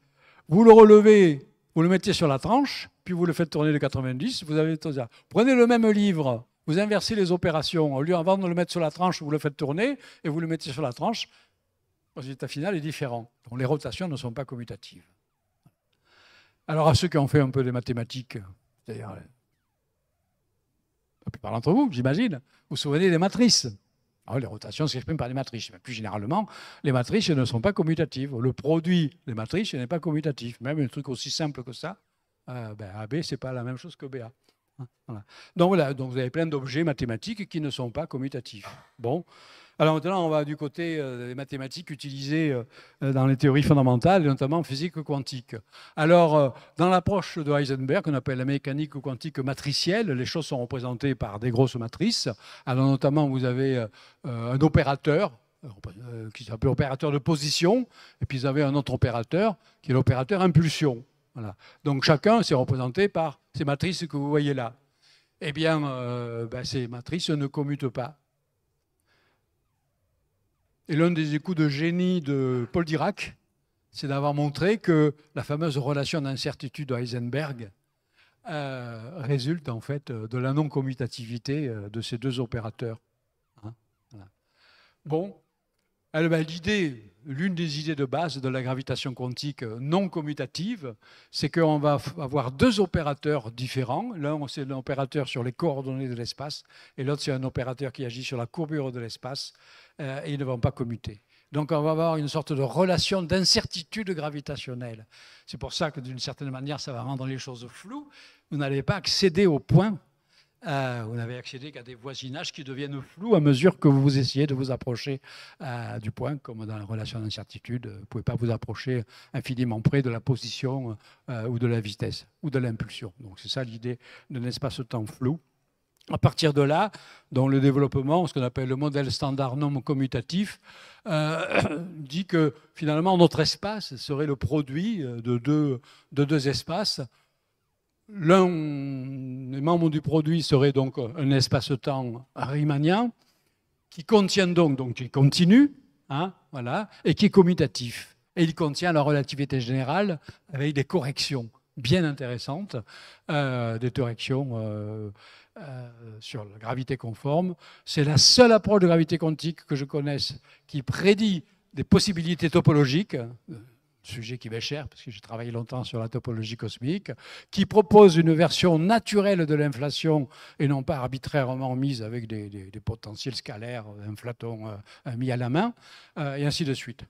vous le relevez, vous le mettez sur la tranche, puis vous le faites tourner de 90, vous avez tout ça. Prenez le même livre, vous inversez les opérations. Au lieu avant de le mettre sur la tranche, vous le faites tourner et vous le mettez sur la tranche. Le résultat final est différent. Donc les rotations ne sont pas commutatives. Alors à ceux qui ont fait un peu des mathématiques, c'est-à-dire la plupart vous, j'imagine, vous vous souvenez des matrices. Ah, les rotations s'expriment par des matrices. plus généralement, les matrices ne sont pas commutatives. Le produit des matrices n'est pas commutatif. Même un truc aussi simple que ça, euh, ben, AB, ce n'est pas la même chose que BA. Hein, donc, voilà, donc vous avez plein d'objets mathématiques qui ne sont pas commutatifs. Bon, alors maintenant, on va du côté euh, des mathématiques utilisées euh, dans les théories fondamentales, notamment en physique quantique. Alors, euh, dans l'approche de Heisenberg, qu'on appelle la mécanique quantique matricielle, les choses sont représentées par des grosses matrices. Alors notamment, vous avez un opérateur, qui s'appelle opérateur de position, et puis vous avez un autre opérateur, qui est l'opérateur impulsion. Voilà. Donc chacun, s'est représenté par ces matrices que vous voyez là. Eh bien, ben, ces matrices ne commutent pas. Et l'un des coups de génie de Paul Dirac, c'est d'avoir montré que la fameuse relation d'incertitude d'Heisenberg Heisenberg euh, résulte en fait de la non-commutativité euh, de ces deux opérateurs. Hein, bon, l'une des idées de base de la gravitation quantique euh, non commutative, c'est qu'on va avoir deux opérateurs différents. L'un, c'est l'opérateur sur les coordonnées de l'espace, et l'autre, c'est un opérateur qui agit sur la courbure de l'espace. Euh, et ils ne vont pas commuter. Donc on va avoir une sorte de relation d'incertitude gravitationnelle. C'est pour ça que d'une certaine manière, ça va rendre les choses floues. Vous n'allez pas accéder au point, euh, vous n'avez accédé qu'à des voisinages qui deviennent flous à mesure que vous essayez de vous approcher euh, du point, comme dans la relation d'incertitude. Vous ne pouvez pas vous approcher infiniment près de la position ou de la vitesse ou de l'impulsion. Donc c'est ça l'idée d'un espace-temps flou. À partir de là, dans le développement, ce qu'on appelle le modèle standard non commutatif, euh, (clears throat) dit que finalement notre espace serait le produit euh, de deux, de deux espaces. L'un des membres du produit serait donc un espace-temps riemannien qui contient donc, donc qui continue, hein, voilà, et qui est commutatif. Et il contient la relativité générale avec des corrections bien intéressantes, euh, des corrections. Euh, sur la gravité conforme. C'est la seule approche de gravité quantique que je connaisse qui prédit des possibilités topologiques, hein, euh, sujet qui m'est cher parce que j'ai travaillé longtemps sur la topologie cosmique, qui propose une version naturelle de l'inflation et non pas arbitrairement mise avec des, potentiels scalaires, inflatons euh, euh mis à la main, et ainsi de suite.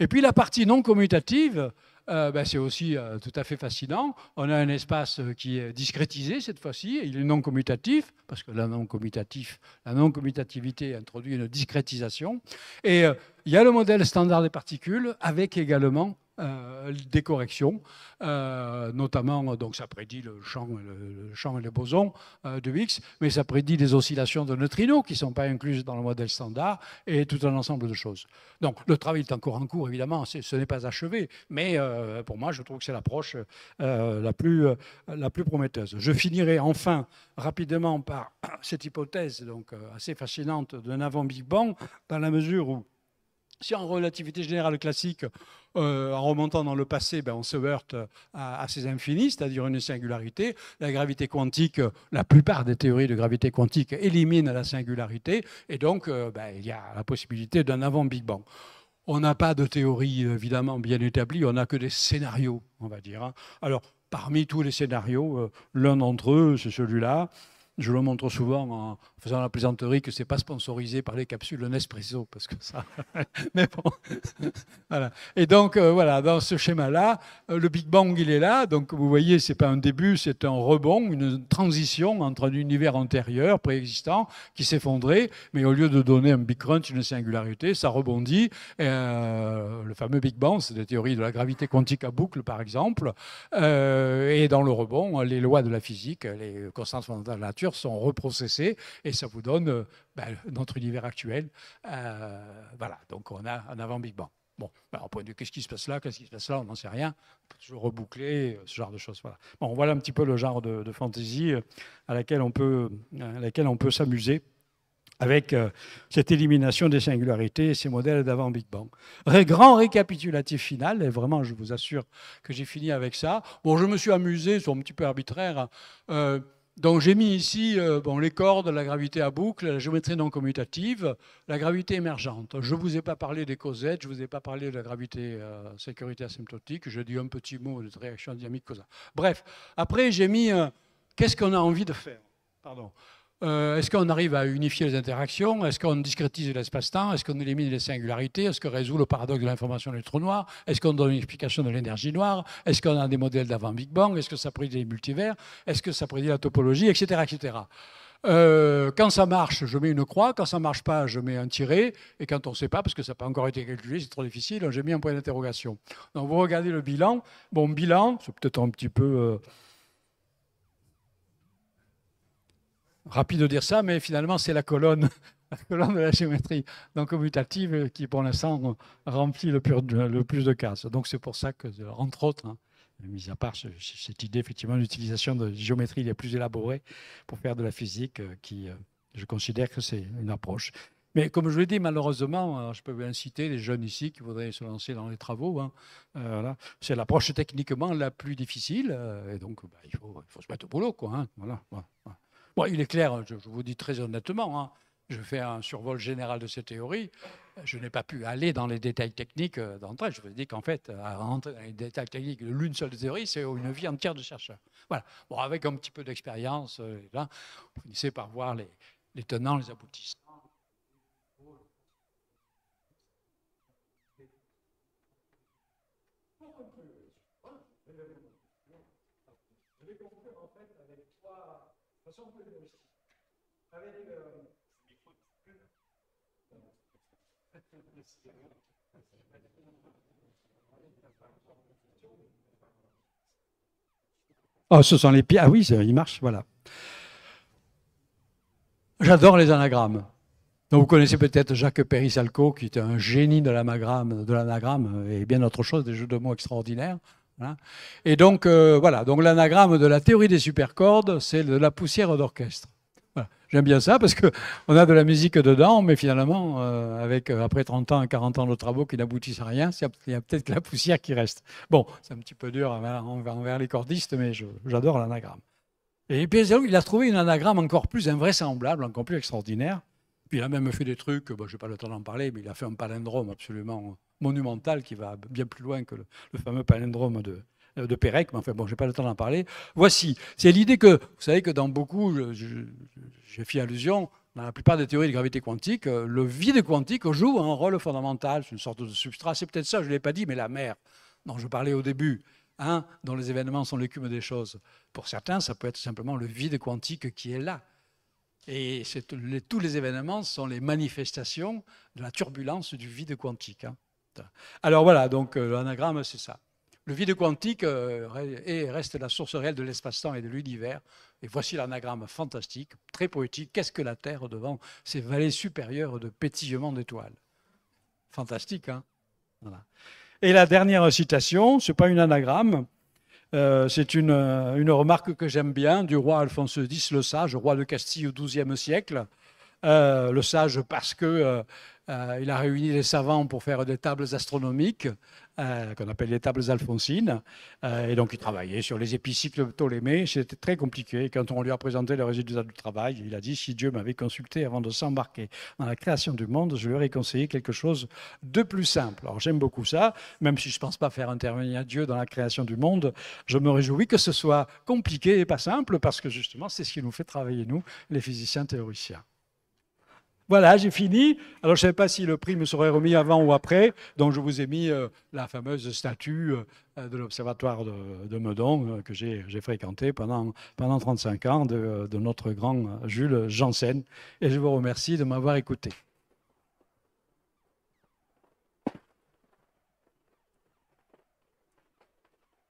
Et puis la partie non commutative, euh, ben, c'est aussi euh, tout à fait fascinant. On a un espace euh, qui est discrétisé cette fois-ci, il est non commutatif, parce que la non-commutativité introduit une discrétisation. Et il y a le modèle standard des particules avec également euh, des corrections, euh, notamment donc ça prédit le champ, le, champ et les bosons du euh, de Higgs, mais ça prédit les oscillations de neutrinos qui ne sont pas incluses dans le modèle standard et tout un ensemble de choses. Donc le travail est encore en cours évidemment, ce n'est pas achevé, mais pour moi je trouve que c'est l'approche la, plus, la plus prometteuse. Je finirai enfin rapidement par (clears throat) cette hypothèse donc assez fascinante d'un avant Big Bang dans la mesure où si en relativité générale classique, euh, en remontant dans le passé, ben, on se heurte euh, à, ces infinis, c'est-à-dire une singularité. La gravité quantique, la plupart des théories de gravité quantique éliminent la singularité, et donc euh, ben, il y a la possibilité d'un avant-Big Bang. On n'a pas de théorie évidemment bien établie, on n'a que des scénarios, on va dire. Hein. Alors, parmi tous les scénarios, l'un d'entre eux, c'est celui-là. Je le montre souvent en, faisant la plaisanterie que c'est pas sponsorisé par les capsules Nespresso, parce que ça. (laughs) Mais bon. (laughs) voilà. Et donc, euh, voilà, dans ce schéma-là, euh, le Big Bang, il est là. Donc, vous voyez, c'est pas un début, c'est un rebond, une transition entre un univers antérieur, préexistant, qui s'effondrait. Mais au lieu de donner un Big Crunch, une singularité, ça rebondit. Euh, le fameux Big Bang, c'est des théories de la gravité quantique à boucle, par exemple. et dans le rebond, les lois de la physique, les constantes fondamentales de la nature sont reprocessées. Et ça vous donne euh, ben, notre univers actuel. Euh, voilà, donc on a un avant Big Bang. Bon, ben, au point de vue, qu'est-ce qui se passe là, qu'est-ce qui se passe là, on n'en sait rien. On peut toujours reboucler, euh, ce genre de choses. Voilà. Bon, voilà un petit peu le genre de, fantaisie à laquelle on peut, à laquelle on peut s'amuser avec cette élimination des singularités et ces modèles d'avant Big Bang. grand récapitulatif final, et vraiment, je vous assure que j'ai fini avec ça. Bon, je me suis amusé, c'est un petit peu arbitraire. Hein. Donc j'ai mis ici euh, bon, les cordes, la gravité à boucle, la géométrie non commutative, la gravité émergente. Je ne vous ai pas parlé des causettes, je ne vous ai pas parlé de la gravité euh, sécurité asymptotique, j'ai dit un petit mot de réaction dynamique causale. Bref, après j'ai mis euh, qu'est-ce qu'on a envie de faire Pardon. Euh, est-ce qu'on arrive à unifier les interactions Est-ce qu'on discrétise l'espace-temps Est-ce qu'on élimine les singularités Est-ce qu'on résout le paradoxe de l'information des trous noirs Est-ce qu'on donne une explication de l'énergie noire Est-ce qu'on a des modèles d'avant Big Bang Est-ce que ça prédit les multivers Est-ce que ça prédit la topologie Etc. etc. Euh, quand ça marche, je mets une croix. Quand ça ne marche pas, je mets un tiré. Et quand on ne sait pas, parce que ça n'a pas encore été calculé, c'est trop difficile, j'ai mis un point d'interrogation. Donc vous regardez le bilan. Bon, bilan, c'est peut-être un petit peu... Euh, rapide de dire ça, mais finalement, c'est la colonne, (laughs) colonne de la géométrie non commutative qui, pour l'instant, remplit le, plus de cases. Donc, c'est pour ça que, entre autres, hein, mis à part cette idée, effectivement, d'utilisation de géométrie les plus élaborées pour faire de la physique, euh, qui, euh, je considère que c'est une approche. Mais comme je l'ai dit, malheureusement, euh, je peux inciter les jeunes ici qui voudraient se lancer dans les travaux. Hein. voilà. C'est l'approche techniquement la plus difficile. et donc, bah, il, faut, faut, se mettre au boulot. Quoi, hein. voilà. voilà. Bon, il est clair, hein, je, vous dis très honnêtement, hein, je fais un survol général de ces théories. Je n'ai pas pu aller dans les détails techniques euh, d'entre elles. Je vous dis qu'en fait, euh, à rentrer dans les détails techniques de l'une seule théorie, c'est une vie entière de chercheur. Voilà. Bon, avec un petit peu d'expérience, euh, là, vous finissez par voir les, les tenants, les aboutissants. Euh, euh, oh, ce sont les pieds. Ah oui, il marche, voilà. J'adore les anagrammes. Donc, vous connaissez peut-être Jacques Perisalco, qui était un génie de l'anagramme, de l'anagramme et bien autre chose, des jeux de mots extraordinaires. Hein. et donc, euh, voilà, donc l'anagramme de la théorie des supercordes, c'est de la poussière d'orchestre. J'aime bien ça parce qu'on (laughs) a de la musique dedans, mais finalement, euh, avec euh, après 30 ans, 40 ans de travaux qui n'aboutissent à rien, il y a peut-être que la poussière qui reste. Bon, c'est un petit peu dur envers les cordistes, mais j'adore l'anagramme. Et puis, il a trouvé une anagramme encore plus invraisemblable, encore plus extraordinaire. Puis il a même fait des trucs, je n'ai pas le temps d'en parler, mais il a fait un palindrome absolument monumental qui va bien plus loin que le, fameux palindrome de, de Pérec, mais enfin bon, je n'ai pas le temps d'en parler. Voici, c'est l'idée que, vous savez que dans beaucoup, j'ai fait allusion, dans la plupart des théories de gravité quantique, euh, le vide quantique joue un rôle fondamental, c'est une sorte de substrat, c'est peut-être ça, je ne l'ai pas dit, mais la mer, dont je parlais au début, hein, dont les événements sont l'écume des choses, pour certains, ça peut être simplement le vide quantique qui est là. Et tous les événements sont les manifestations de la turbulence du vide quantique. Hein. Alors voilà, donc euh, l'anagramme, c'est ça. Le vide quantique euh, est, reste la source réelle de l'espace-temps et de l'univers. Et voici l'anagramme fantastique, très poétique. Qu'est-ce que la Terre devant ces vallées supérieures de pétillements d'étoiles Fantastique, hein Et la dernière citation, ce n'est pas une anagramme, euh, c'est une, remarque que j'aime bien du roi Alphonse X le Sage, roi de Castille au XIIe siècle. le Sage parce que euh, il a réuni les savants pour faire des tables astronomiques, euh, qu'on appelle les tables alphonsines. Euh, et donc, il travaillait sur les épicycles de Ptolémée. C'était très compliqué. quand on lui a présenté le résultat du travail, il a dit Si Dieu m'avait consulté avant de s'embarquer dans la création du monde, je lui aurais conseillé quelque chose de plus simple. Alors, j'aime beaucoup ça, même si je ne pense pas faire intervenir Dieu dans la création du monde. Je me réjouis que ce soit compliqué et pas simple, parce que justement, c'est ce qui nous fait travailler, nous, les physiciens théoriciens. Voilà, j'ai fini. Alors, je ne sais pas si le prix me serait remis avant ou après. Donc, je vous ai mis euh, la fameuse statue euh, de l'Observatoire de, Meudon euh, que j'ai fréquenté pendant, pendant 35 ans de, de notre grand Jules Janssen. Et je vous remercie de m'avoir écouté.